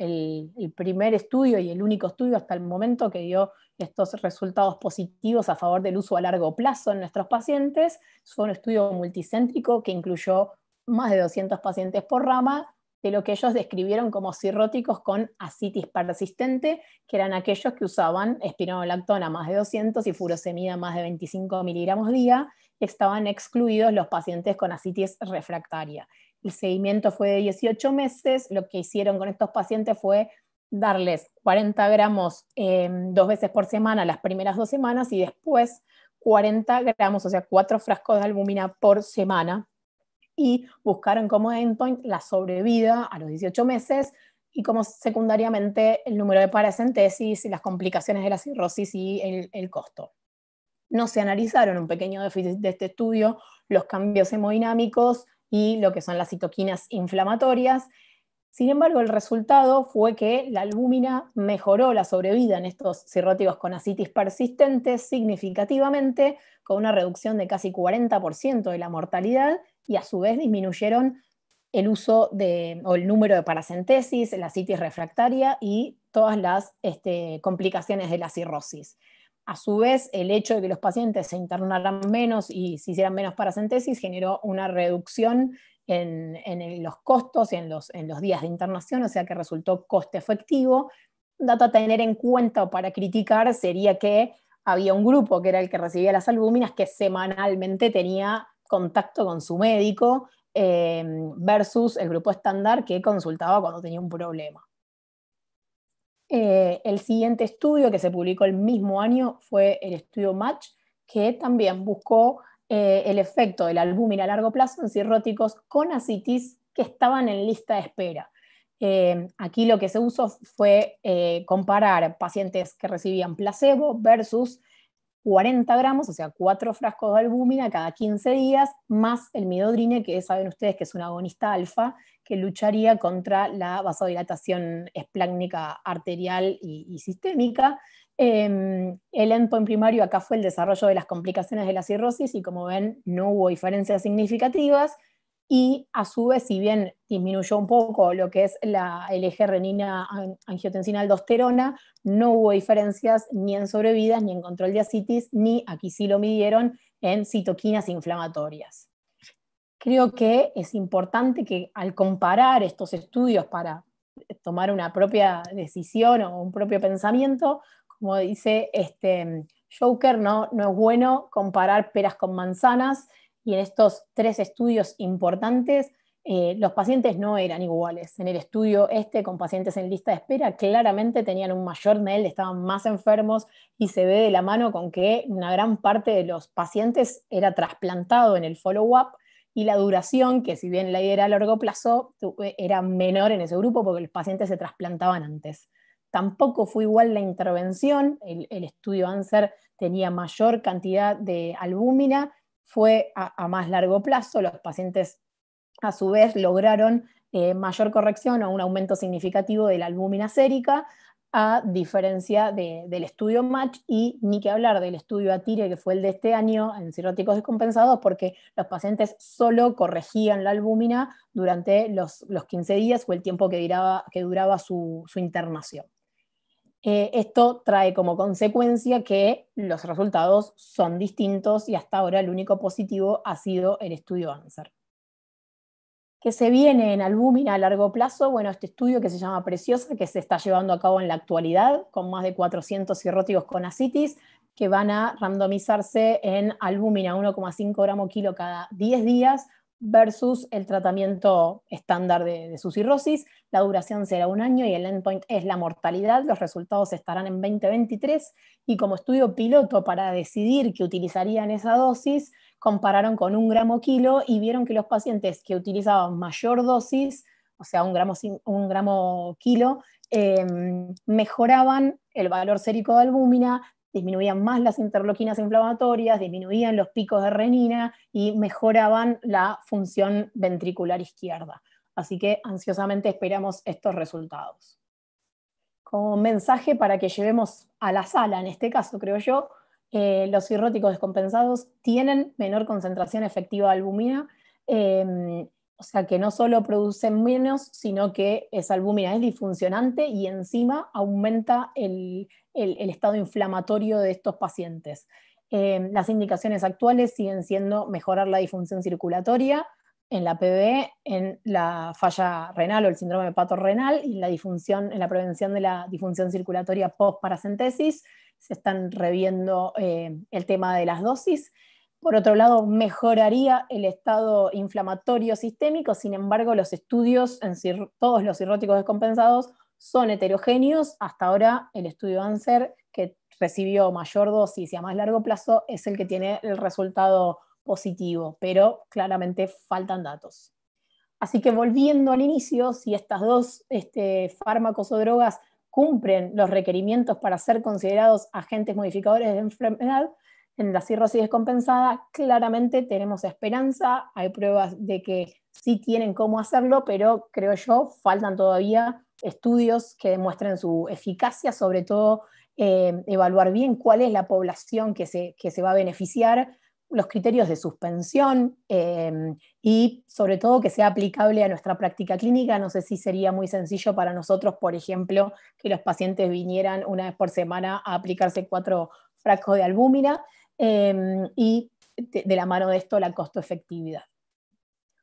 primer estudio y el único estudio hasta el momento que dio estos resultados positivos a favor del uso a largo plazo en nuestros pacientes. Fue un estudio multicéntrico que incluyó más de 200 pacientes por rama, de lo que ellos describieron como cirróticos con asitis persistente, que eran aquellos que usaban espironolactona más de 200 y furosemida más de 25 miligramos día, estaban excluidos los pacientes con asitis refractaria el seguimiento fue de 18 meses, lo que hicieron con estos pacientes fue darles 40 gramos em, dos veces por semana las primeras dos semanas y después 40 gramos, o sea, cuatro frascos de albúmina por semana. Y buscaron como endpoint la sobrevida a los 18 meses y como secundariamente el número de paracentesis las complicaciones de la cirrosis y el, el costo. No se analizaron un pequeño déficit de este estudio, los cambios hemodinámicos y lo que son las citoquinas inflamatorias. Sin embargo, el resultado fue que la albúmina mejoró la sobrevida en estos cirróticos con asitis persistente significativamente, con una reducción de casi 40% de la mortalidad y a su vez disminuyeron el uso o el número de paracentesis, la citis refractaria y todas las este, complicaciones de la cirrosis. A su vez, el hecho de que los pacientes se internaran menos y se hicieran menos paracentesis generó una reducción en, los costos, en los, en los días de internación, o sea que resultó coste efectivo. Un dato a tener en cuenta o para criticar sería que había un grupo que era el que recibía las albúminas que semanalmente tenía contacto con su médico eh, versus el grupo estándar que consultaba cuando tenía un problema. Eh, el siguiente estudio que se publicó el mismo año fue el estudio Match, que también buscó eh, el efecto del albúmina a largo plazo en cirróticos con asitis que estaban en lista de espera. Eh, aquí lo que se usó fue comparar pacientes que recibían placebo versus 40 gramos, o sea, cuatro frascos de albúmina cada 15 días, más el midodrine, que saben ustedes que es un agonista alfa, que lucharía contra la vasodilatación esplácnica arterial y, sistémica. Em, el endpoint primario acá fue el desarrollo de las complicaciones de la cirrosis y como ven no hubo diferencias significativas y a su vez, si bien disminuyó un poco lo que es la, el eje renina-angiotensina-aldosterona, no hubo diferencias ni en sobrevidas, ni en control de asitis, ni aquí sí lo midieron en citoquinas inflamatorias. Creo que es importante que al comparar estos estudios para tomar una propia decisión o un propio pensamiento, como dice este mm, Joker, no, no es bueno comparar peras con manzanas, y en estos tres estudios importantes, eh, los pacientes no eran iguales. En el estudio este, con pacientes en lista de espera, claramente tenían un mayor nivel, estaban más enfermos y se ve de la mano con que una gran parte de los pacientes era trasplantado en el follow-up y la duración, que si bien la idea era a largo plazo, era menor en ese grupo porque los pacientes se trasplantaban antes. Tampoco fue igual la intervención, el, el estudio ANSER tenía mayor cantidad de albúmina fue a, más largo plazo, los pacientes a su vez lograron eh, mayor corrección o un aumento significativo de la albúmina sérica, a diferencia del estudio MATCH y ni que hablar del estudio ATIRE, que fue el de este año en cirróticos descompensados, porque los pacientes solo corregían la albúmina durante los, 15 días o el tiempo que duraba, que duraba su internación. Eh, esto trae como consecuencia que los resultados son distintos y hasta ahora el único positivo ha sido el estudio ANSER. ¿Qué se viene en albúmina a largo plazo? Bueno, este estudio que se llama Preciosa, que se está llevando a cabo en la actualidad, con más de 400 cirróticos con asitis, que van a randomizarse en albúmina 1,5 gramo kilo cada 10 días versus el tratamiento estándar de, su cirrosis. La duración será un año y el endpoint es la mortalidad. Los resultados estarán en 2023 y como estudio piloto para decidir que utilizarían esa dosis, compararon con un gramo kilo y vieron que los pacientes que utilizaban mayor dosis, o sea, un gramo, kilo, em, mejoraban el valor sérico de albúmina, disminuían más las interloquinas inflamatorias, disminuían los picos de renina y mejoraban la función ventricular izquierda. Así que ansiosamente esperamos estos resultados. Como mensaje para que llevemos a la sala, en este caso creo yo, eh, los cirróticos descompensados tienen menor concentración efectiva de albumina, em, o sea que no solo producen menos, sino que esa albúmina es disfuncionante y encima aumenta el, el, estado inflamatorio de estos pacientes. Eh, las indicaciones actuales siguen siendo mejorar la disfunción circulatoria en la PBE, en la falla renal o el síndrome renal y la, en la prevención de la disfunción circulatoria post-paracentesis. Se están reviendo eh, el tema de las dosis. Por otro lado, mejoraría el estado inflamatorio sistémico, sin embargo, los estudios en todos los cirróticos descompensados son heterogéneos. Hasta ahora el estudio ANSER que recibió mayor dosis y a más largo plazo es el que tiene el resultado positivo, pero claramente faltan datos. Así que volviendo al inicio, si estas dos este, fármacos o drogas cumplen los requerimientos para ser considerados agentes modificadores de enfermedad, en la cirrosis descompensada, claramente tenemos esperanza, hay pruebas de que sí tienen cómo hacerlo, pero creo yo, faltan todavía estudios que demuestren su eficacia, sobre todo eh, evaluar bien cuál es la población que se, que se va a beneficiar, los criterios de suspensión eh, y sobre todo que sea aplicable a nuestra práctica clínica. No sé si sería muy sencillo para nosotros, por ejemplo, que los pacientes vinieran una vez por semana a aplicarse cuatro frascos de albúmina eh, y de, la mano de esto la costo-efectividad.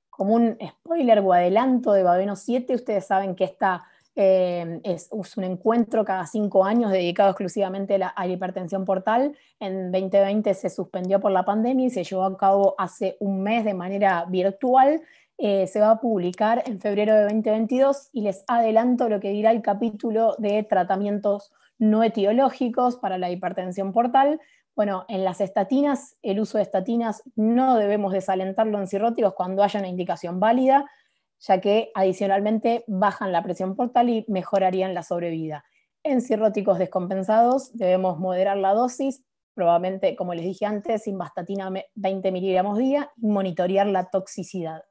Como un spoiler o adelanto de Babeno 7, ustedes saben que esta eh, es, un encuentro cada cinco años dedicado exclusivamente a la, hipertensión portal. En 2020 se suspendió por la pandemia y se llevó a cabo hace un mes de manera virtual. Eh, se va a publicar en febrero de 2022 y les adelanto lo que dirá el capítulo de tratamientos no etiológicos para la hipertensión portal. Bueno, en las estatinas, el uso de estatinas no debemos desalentarlo en cirróticos cuando haya una indicación válida ya que adicionalmente bajan la presión portal y mejorarían la sobrevida. En cirróticos descompensados debemos moderar la dosis, probablemente, como les dije antes, bastatina 20 miligramos día, y monitorear la toxicidad.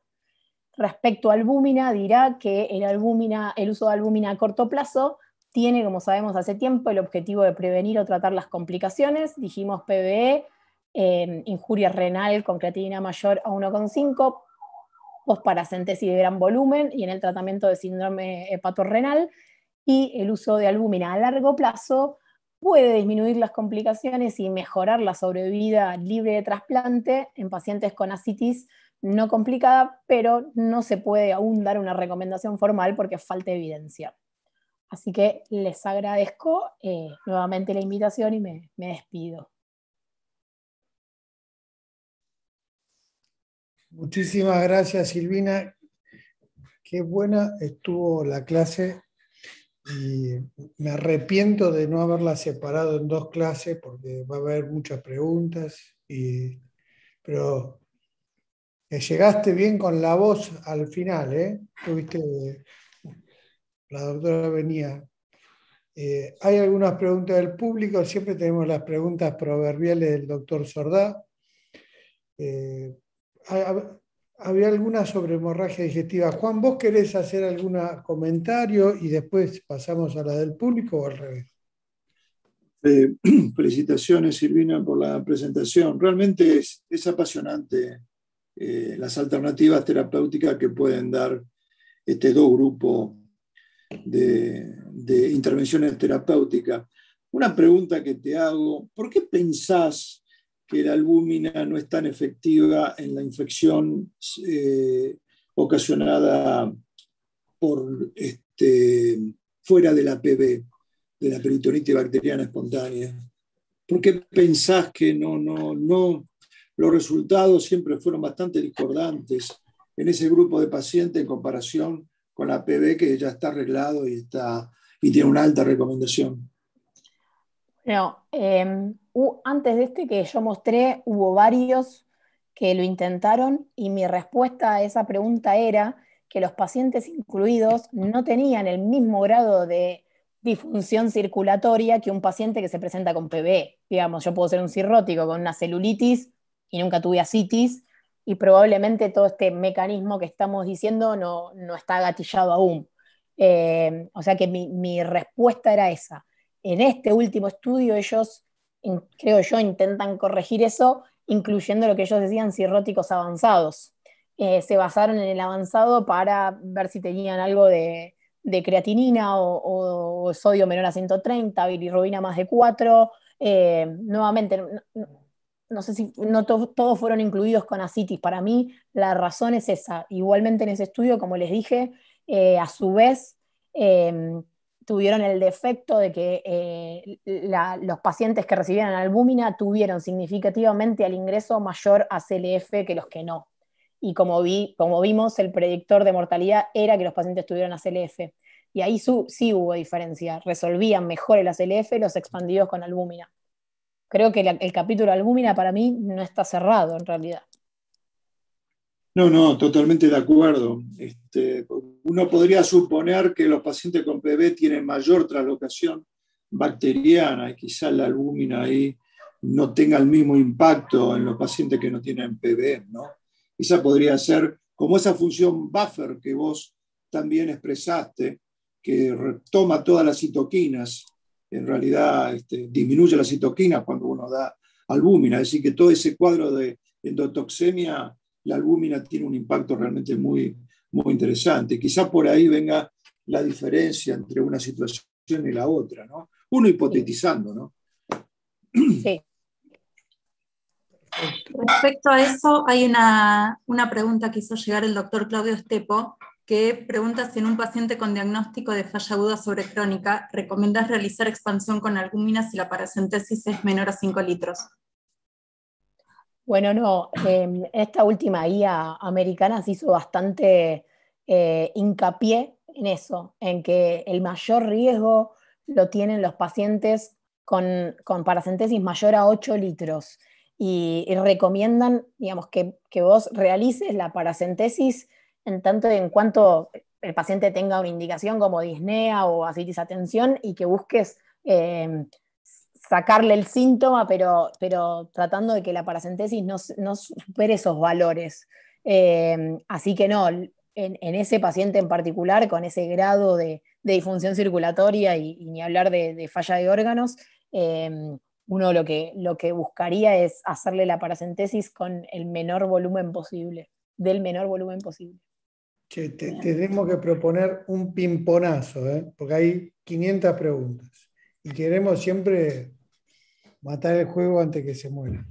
Respecto a albúmina, dirá que el, albúmina, el uso de albúmina a corto plazo tiene, como sabemos hace tiempo, el objetivo de prevenir o tratar las complicaciones. Dijimos PBE, eh, injuria renal con creatinina mayor a 1,5, posparacentesis de gran volumen y en el tratamiento de síndrome hepatorrenal eh, y el uso de albúmina a largo plazo puede disminuir las complicaciones y mejorar la sobrevida libre de trasplante en pacientes con ascitis no complicada, pero no se puede aún dar una recomendación formal porque falta evidencia. Así que les agradezco eh, nuevamente la invitación y me, me despido. Muchísimas gracias, Silvina. Qué buena estuvo la clase y me arrepiento de no haberla separado en dos clases porque va a haber muchas preguntas, pero llegaste bien con la voz al final, ¿eh? Tuviste, la doctora venía. Eh, hay algunas preguntas del público, siempre tenemos las preguntas proverbiales del doctor Sordá. Eh, había alguna sobre hemorragia digestiva. Juan, ¿vos querés hacer algún comentario y después pasamos a la del público o al revés? (clears throat) felicitaciones, Silvina, por la presentación. Realmente es, apasionante eh, las alternativas terapéuticas que pueden dar este dos grupos de, de intervenciones terapéuticas. Una pregunta que te hago, ¿por qué pensás que la albúmina no es tan efectiva en la infección eh, ocasionada por este, fuera de la PB, de la peritonitis bacteriana espontánea. ¿Por qué pensás que no, no, no? Los resultados siempre fueron bastante discordantes en ese grupo de pacientes en comparación con la PB que ya está arreglado y, está, y tiene una alta recomendación. No, em, antes de este que yo mostré, hubo varios que lo intentaron y mi respuesta a esa pregunta era que los pacientes incluidos no tenían el mismo grado de disfunción circulatoria que un paciente que se presenta con PBE. Digamos, yo puedo ser un cirrótico con una celulitis y nunca tuve asitis, y probablemente todo este mecanismo que estamos diciendo no, no está gatillado aún. Eh, o sea que mi, mi, respuesta era esa. En este último estudio ellos creo yo, intentan corregir eso, incluyendo lo que ellos decían cirróticos avanzados. Eh, se basaron en el avanzado para ver si tenían algo de, creatinina o, sodio menor a 130, bilirrubina más de 4. Eh, nuevamente, no, sé si no todos fueron incluidos con asitis. Para mí, la razón es esa. Igualmente en ese estudio, como les dije, eh, a su vez tuvieron el defecto de que eh, los pacientes que recibieron albúmina tuvieron significativamente al ingreso mayor ACLF que los que no. Y como, como vimos, el predictor de mortalidad era que los pacientes tuvieron ACLF. Y ahí sí hubo diferencia. Resolvían mejor el ACLF los expandidos con albúmina. Creo que el capítulo albúmina para mí no está cerrado en realidad. No, no, totalmente de acuerdo. Este, uno podría suponer que los pacientes con PB tienen mayor traslocación bacteriana y quizás la albúmina ahí no tenga el mismo impacto en los pacientes que no tienen PB, ¿no? Esa podría ser como esa función buffer que vos también expresaste, que toma todas las citoquinas, en realidad este, disminuye las citoquinas cuando uno da albúmina, es decir, que todo ese cuadro de endotoxemia la albúmina tiene un impacto realmente muy, muy interesante. Quizá por ahí venga la diferencia entre una situación y la otra, ¿no? Uno hipotetizando, ¿no? Sí. Respecto a eso, hay una, una pregunta que hizo llegar el doctor Claudio Estepo, que pregunta si en un paciente con diagnóstico de falla aguda crónica, ¿recomiendas realizar expansión con albúmina si la paracentesis es menor a 5 litros? Bueno, no, em, esta última guía americana se hizo bastante eh, hincapié en eso, en que el mayor riesgo lo tienen los pacientes con, con paracentesis mayor a 8 litros y, recomiendan, digamos, que, vos realices la paracentesis en tanto en cuanto el paciente tenga una indicación como disnea o asitis atención y que busques... Em, sacarle el síntoma, pero, pero tratando de que la paracentesis no, supere esos valores. Em, así que no, en, ese paciente en particular, con ese grado de, de disfunción circulatoria y, ni hablar de, falla de órganos, em, uno lo que, lo que buscaría es hacerle la paracentesis con el menor volumen posible, del menor volumen posible. tenemos que proponer un pimponazo, ¿eh? porque hay 500 preguntas y queremos siempre matar el juego antes que se muera.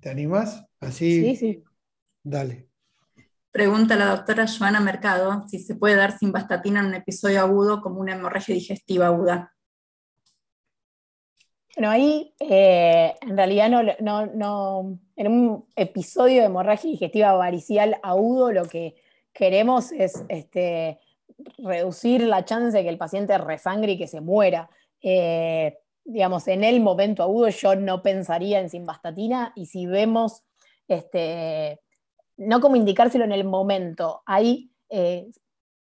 ¿Te animas? Así. Sí, sí. Dale. Pregunta la doctora Joana Mercado si se puede dar simvastatina en un episodio agudo como una hemorragia digestiva aguda. Bueno, ahí eh, en realidad no, no, no, en un episodio de hemorragia digestiva varicial agudo lo que queremos es este, reducir la chance de que el paciente resangre y que se muera. Eh, digamos, en el momento agudo yo no pensaría en simvastatina y si vemos, este, no como indicárselo en el momento, ahí eh,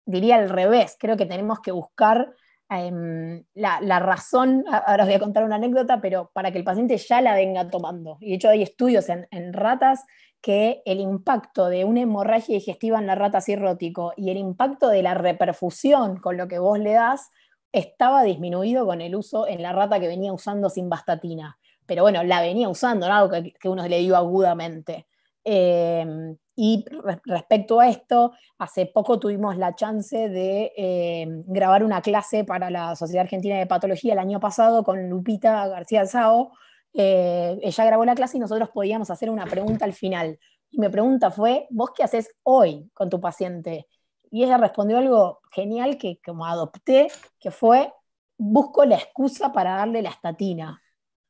diría al revés, creo que tenemos que buscar em, la, razón, ahora os voy a contar una anécdota, pero para que el paciente ya la venga tomando. Y de hecho hay estudios en, en ratas que el impacto de una hemorragia digestiva en la rata cirrótico y el impacto de la reperfusión con lo que vos le das estaba disminuido con el uso en la rata que venía usando sin bastatina. Pero bueno, la venía usando, algo que, que, uno le dio agudamente. Em, y respecto a esto, hace poco tuvimos la chance de em, grabar una clase para la Sociedad Argentina de Patología el año pasado con Lupita García Sao. Eh, ella grabó la clase y nosotros podíamos hacer una pregunta al final. Y mi pregunta fue, ¿vos qué haces hoy con tu paciente? y ella respondió algo genial que como adopté, que fue, busco la excusa para darle la estatina,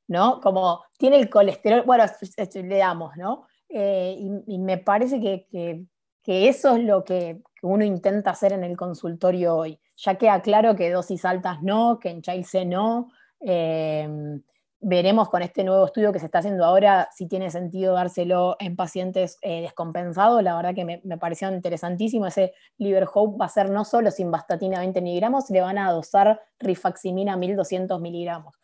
¿no? Como tiene el colesterol, bueno, le damos, ¿no? Eh, y, me parece que, eso es lo que, uno intenta hacer en el consultorio hoy. Ya queda claro que dosis altas no, que en Child no. Eh, veremos con este nuevo estudio que se está haciendo ahora si tiene sentido dárselo en pacientes eh, descompensados. La verdad que me, pareció interesantísimo. Ese Liver Hope va a ser no solo sin a 20 miligramos, le van a dosar rifaximina 1200 miligramos.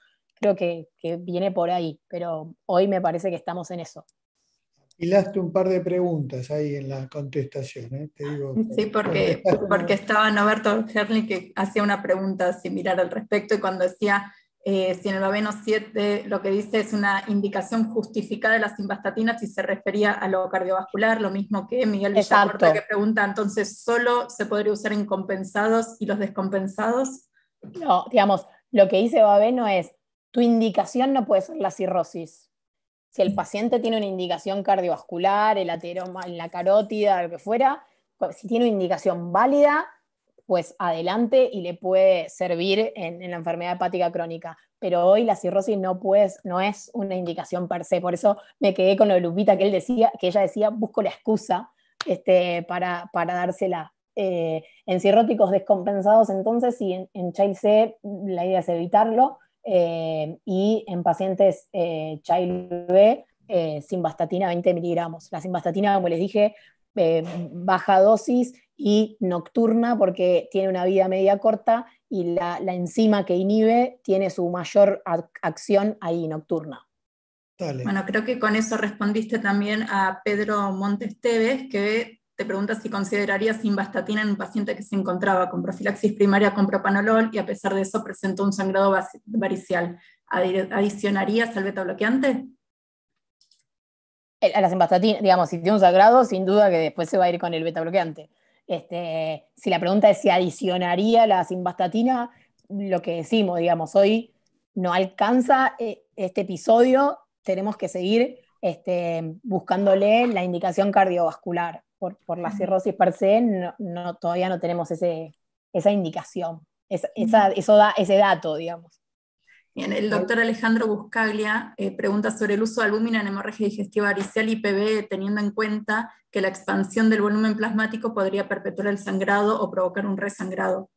Creo que, viene por ahí, pero hoy me parece que estamos en eso. Y Hilaste un par de preguntas ahí en la contestación. ¿eh? Te digo, sí, porque, porque estaba Norberto Herling que hacía una pregunta similar al respecto y cuando decía eh, si en el Babeno 7 lo que dice es una indicación justificada de las simvastatinas si se refería a lo cardiovascular, lo mismo que Miguel Villaporta que pregunta, entonces, ¿solo se podría usar en compensados y los descompensados? No, digamos, lo que dice Babeno es, tu indicación no puede ser la cirrosis. Si el paciente tiene una indicación cardiovascular, el ateroma en la carótida, lo que fuera, si tiene una indicación válida, pues adelante y le puede servir en, la enfermedad hepática crónica. Pero hoy la cirrosis no, es una indicación per se. Por eso me quedé con lo de Lupita que, él decía, que ella decía, busco la excusa este, para, para dársela. Eh, en cirróticos descompensados entonces y en, Child C la idea es evitarlo eh, y en pacientes eh, Child B eh, 20 miligramos. La simvastatina, como les dije, eh, baja dosis y nocturna porque tiene una vida media corta y la, enzima que inhibe tiene su mayor acción ahí nocturna. Bueno, creo que con eso respondiste también a Pedro Montes Teves, que te pregunta si consideraría simvastatina en un paciente que se encontraba con profilaxis primaria con propanolol y a pesar de eso presentó un sangrado varicial. ¿Adicionarías al beta bloqueante? Eh, la simbastatina, digamos, si tiene un sagrado, sin duda que después se va a ir con el beta bloqueante. Este, si la pregunta es si adicionaría la simvastatina, lo que decimos, digamos, hoy no alcanza eh, este episodio, tenemos que seguir este, buscándole la indicación cardiovascular. Por, la cirrosis per se, no, todavía no tenemos esa indicación, eso da, ese dato, digamos. Bien, el doctor Alejandro Buscaglia eh, pregunta sobre el uso de albúmina en hemorragia digestiva aricial y PB, teniendo en cuenta que la expansión del volumen plasmático podría perpetuar el sangrado o provocar un resangrado.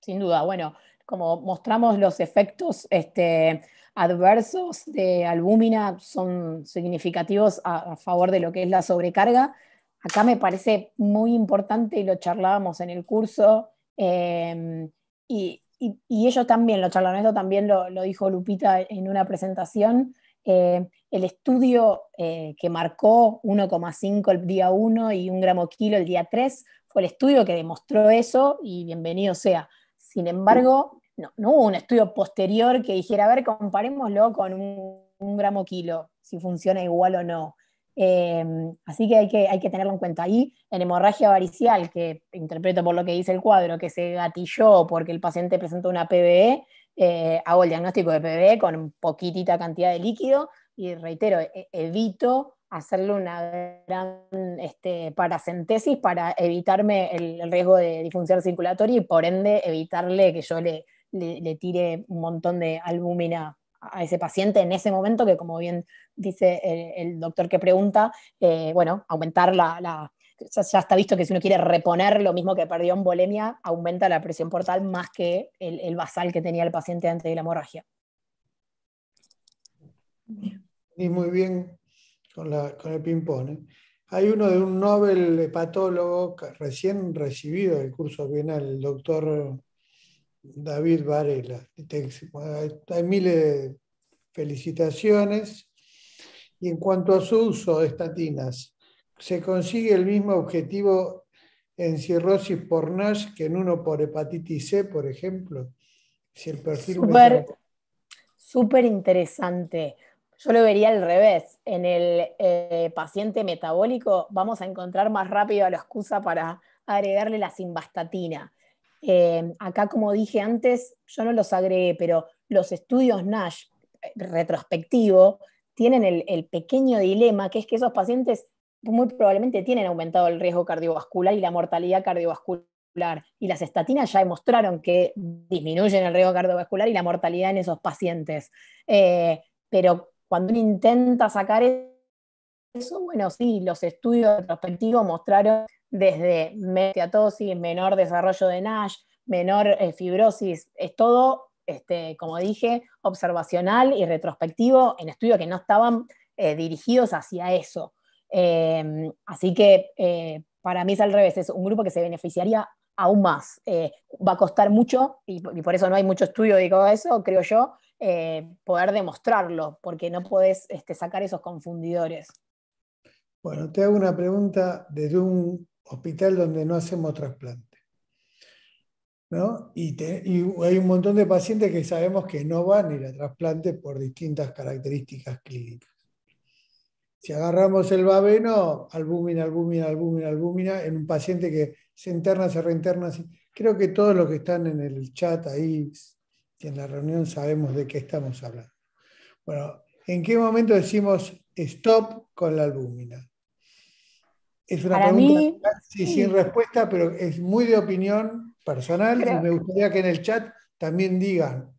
Sin duda, bueno, como mostramos los efectos este, adversos de albúmina son significativos a, favor de lo que es la sobrecarga. Acá me parece muy importante, y lo charlábamos en el curso, em, y y, ellos también lo charlan, esto también lo, dijo Lupita en una presentación, eh, el estudio eh, que marcó 1,5 el día 1 y un gramo kilo el día 3 fue el estudio que demostró eso y bienvenido sea. Sin embargo, no, hubo un estudio posterior que dijera, a ver, comparémoslo con un gramo kilo, si funciona igual o no. Em, así que hay, que tenerlo en cuenta. Ahí en hemorragia varicial, que interpreto por lo que dice el cuadro, que se gatilló porque el paciente presentó una PBE, eh, hago el diagnóstico de PBE con poquitita cantidad de líquido y reitero, e, evito hacerle una gran este, paracentesis para evitarme el, riesgo de disfunción circulatoria y por ende evitarle que yo le, le tire un montón de albúmina a ese paciente en ese momento, que como bien dice el, doctor que pregunta, eh, bueno, aumentar la, ya, está visto que si uno quiere reponer lo mismo que perdió en bolemia, aumenta la presión portal más que el, basal que tenía el paciente antes de la hemorragia. Y muy bien con, el ping-pong. ¿eh? Hay uno de un Nobel hepatólogo recién recibido del curso bienal, el doctor David Varela. Hay miles de felicitaciones. Y en cuanto a su uso de estatinas, se consigue el mismo objetivo en cirrosis por NASH que en uno por hepatitis C, por ejemplo. Si el perfil Súper interesante. Yo lo vería al revés. En el eh, paciente metabólico vamos a encontrar más rápido la excusa para agregarle la simvastatina. Eh, acá, como dije antes, yo no los agregué, pero los estudios NASH eh, retrospectivo tienen el, pequeño dilema que es que esos pacientes muy probablemente tienen aumentado el riesgo cardiovascular y la mortalidad cardiovascular. Y las estatinas ya demostraron que disminuyen el riesgo cardiovascular y la mortalidad en esos pacientes. Eh, pero cuando uno intenta sacar eso, bueno, sí, los estudios retrospectivos mostraron desde metatosis, menor desarrollo de NASH, menor eh, fibrosis, es todo, este, como dije, observacional y retrospectivo en estudios que no estaban eh, dirigidos hacia eso. Em, así que eh, para mí es al revés, es un grupo que se beneficiaría aún más. va a costar mucho, y, por eso no hay mucho estudio dedicado a eso, creo yo, poder demostrarlo, porque no podés este, sacar esos confundidores. Bueno, te hago una pregunta desde un hospital donde no hacemos trasplante. ¿no? Y, hay un montón de pacientes que sabemos que no van a ir a trasplante por distintas características clínicas. Si agarramos el babeno, albúmina, albúmina, albúmina, albúmina, en un paciente que se interna, se reinterna, creo que todos los que están en el chat ahí y en la reunión sabemos de qué estamos hablando. Bueno, ¿en qué momento decimos stop con la albúmina? Es una Para pregunta mí, sin respuesta, pero es muy de opinión personal y me gustaría que en el chat también digan.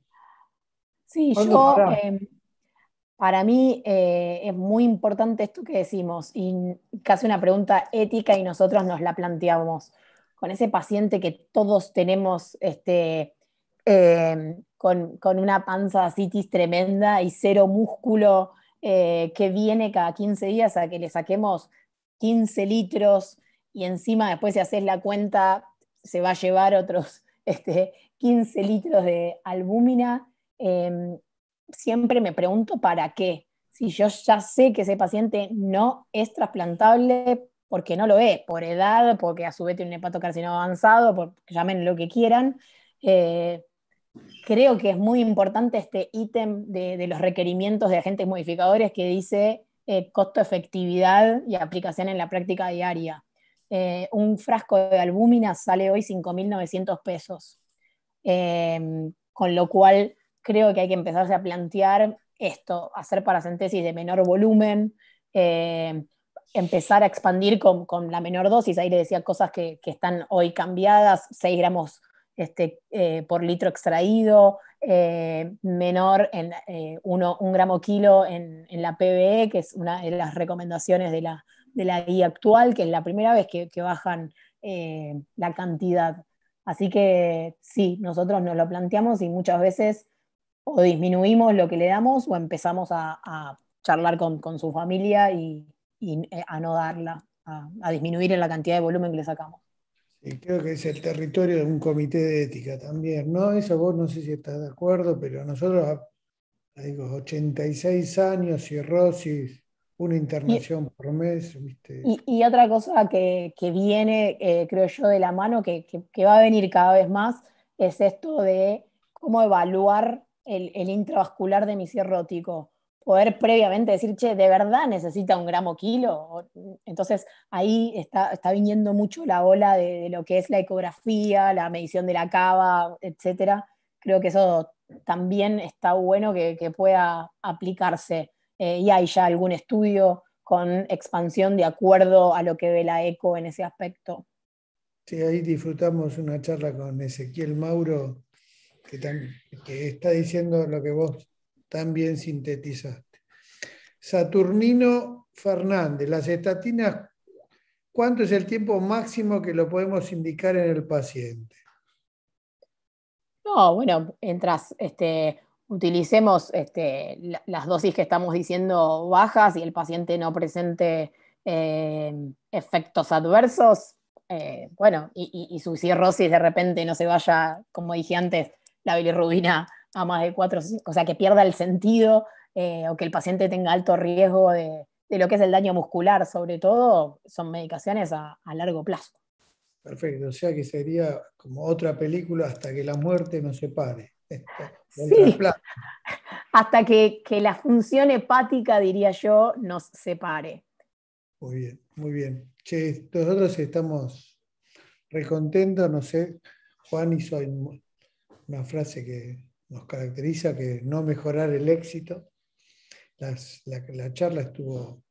Sí, yo, eh, para mí eh, es muy importante esto que decimos y casi una pregunta ética y nosotros nos la planteamos con ese paciente que todos tenemos este, em, con, una panza citis tremenda y cero músculo eh, que viene cada 15 días a que le saquemos 15 litros y encima después si haces la cuenta se va a llevar otros (laughs) este, 15 litros de albúmina, em, siempre me pregunto para qué. Si yo ya sé que ese paciente no es trasplantable porque no lo es, por edad, porque a su vez tiene un hepatocarcinoma avanzado, por, llamen lo que quieran, eh, creo que es muy importante este ítem de los requerimientos de agentes modificadores que dice eh, costo efectividad y aplicación en la práctica diaria. Eh, un frasco de albúmina sale hoy 5.900 pesos, eh, con lo cual creo que hay que empezarse a plantear esto, hacer paracentesis de menor volumen, empezar a expandir con, la menor dosis, ahí le decía cosas que, que están hoy cambiadas, 6 gramos este, eh, por litro extraído, eh, menor en eh, un gramo kilo en, la PBE, que es una de las recomendaciones de la, de la guía actual, que es la primera vez que, bajan la cantidad. Así que sí, nosotros nos lo planteamos y muchas veces o disminuimos lo que le damos o empezamos a, charlar con, su familia y, a no darla, a, a disminuir la cantidad de volumen que le sacamos. Y eh, creo que es el territorio de un comité de ética también, ¿no? Eso vos no sé si estás de acuerdo, pero nosotros, digo, 86 años, cirrosis, una internación por mes, Y, otra cosa que, viene, eh, creo yo, de la mano, que, va a venir cada vez más, es esto de cómo evaluar el, el intravascular de mi cirrótico poder previamente decir, che, de verdad necesita un gramo kilo. Entonces ahí está, viniendo mucho la ola de, lo que es la ecografía, la medición de la cava, etc. Creo que eso también está bueno que, pueda aplicarse. Eh, y hay ya algún estudio con expansión de acuerdo a lo que ve la ECO en ese aspecto. Sí, ahí disfrutamos una charla con Ezequiel Mauro, que, que está diciendo lo que vos también sintetizaste. Saturnino Fernández, las estatinas, ¿cuánto es el tiempo máximo que lo podemos indicar en el paciente? No, bueno, mientras este, utilicemos este, las dosis que estamos diciendo bajas y el paciente no presente eh, efectos adversos, eh, bueno, y, y, su cirrosis de repente no se vaya, como dije antes, la bilirrubina a más de cuatro o sea, que pierda el sentido eh, o que el paciente tenga alto riesgo de, lo que es el daño muscular, sobre todo, son medicaciones a, largo plazo. Perfecto, o sea que sería como otra película hasta que la muerte nos separe. (laughs) Sí. Hasta que, que la función hepática, diría yo, nos separe. Muy bien, muy bien. Che, nosotros estamos recontentos, no sé, Juan hizo una frase que nos caracteriza que no mejorar el éxito. la, charla estuvo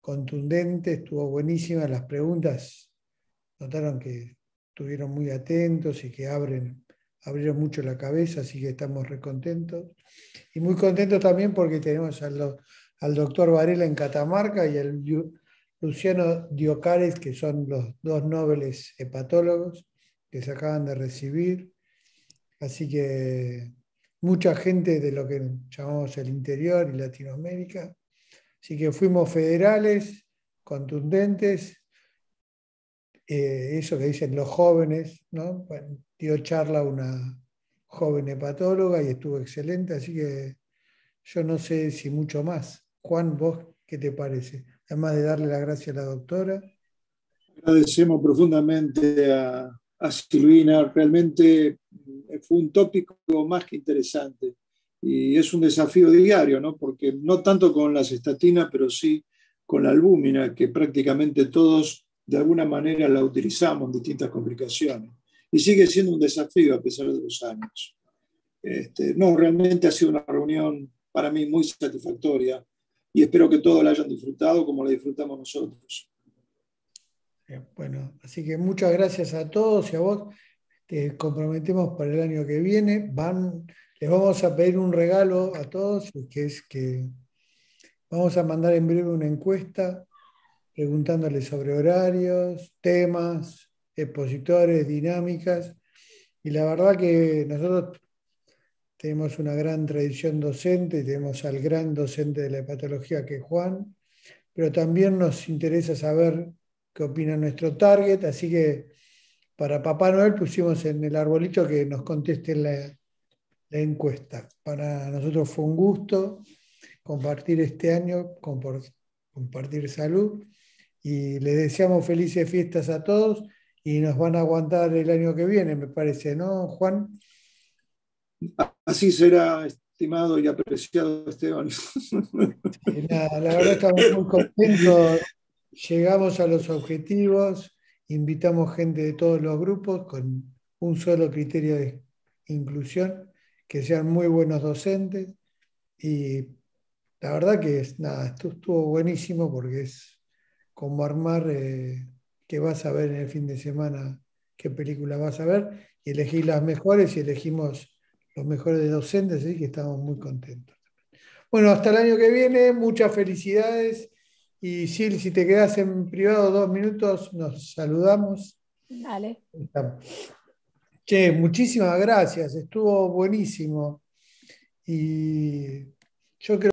contundente, estuvo buenísima, las preguntas notaron que estuvieron muy atentos y que abren, abrieron mucho la cabeza, así que estamos recontentos. Y muy contentos también porque tenemos al, al doctor Varela en Catamarca y al Luciano Diocares, que son los dos nobles hepatólogos que se acaban de recibir Así que mucha gente de lo que llamamos el interior y Latinoamérica. Así que fuimos federales, contundentes. Eh, eso que dicen los jóvenes, ¿no? Bueno, dio charla una joven hepatóloga y estuvo excelente, así que yo no sé si mucho más. Juan, vos, ¿qué te parece? Además de darle la gracia a la doctora. Agradecemos profundamente a, a Silvina, realmente eh, fue un tópico más que interesante. Y es un desafío diario, ¿no? Porque no tanto con las estatinas, pero sí con la albúmina, que prácticamente todos de alguna manera la utilizamos en distintas complicaciones. Y sigue siendo un desafío a pesar de los años. Este, no, realmente ha sido una reunión para mí muy satisfactoria y espero que todos la hayan disfrutado como la disfrutamos nosotros. Bueno, así que muchas gracias a todos y a vos comprometemos para el año que viene. Van, les vamos a pedir un regalo a todos, que es que vamos a mandar en breve una encuesta preguntándoles sobre horarios, temas, expositores, dinámicas. Y la verdad que nosotros tenemos una gran tradición docente tenemos al gran docente de la hepatología que es Juan, pero también nos interesa saber qué opina nuestro target, así que para Papá Noel pusimos en el arbolito que nos conteste la, encuesta. Para nosotros fue un gusto compartir este año, compartir salud y les deseamos felices fiestas a todos y nos van a aguantar el año que viene, me parece, ¿no, Juan? Así será, estimado y apreciado Esteban. la verdad estamos muy contentos, llegamos a los objetivos, invitamos gente de todos los grupos con un solo criterio de inclusión, que sean muy buenos docentes y la verdad que es, nada, esto estuvo buenísimo porque es como armar eh, qué vas a ver en el fin de semana, qué película vas a ver y elegí las mejores y elegimos los mejores docentes, así que estamos muy contentos. Bueno, hasta el año que viene, muchas felicidades y Sil, si te quedas en privado dos minutos, nos saludamos. Dale. Che, muchísimas gracias, estuvo buenísimo. Y yo creo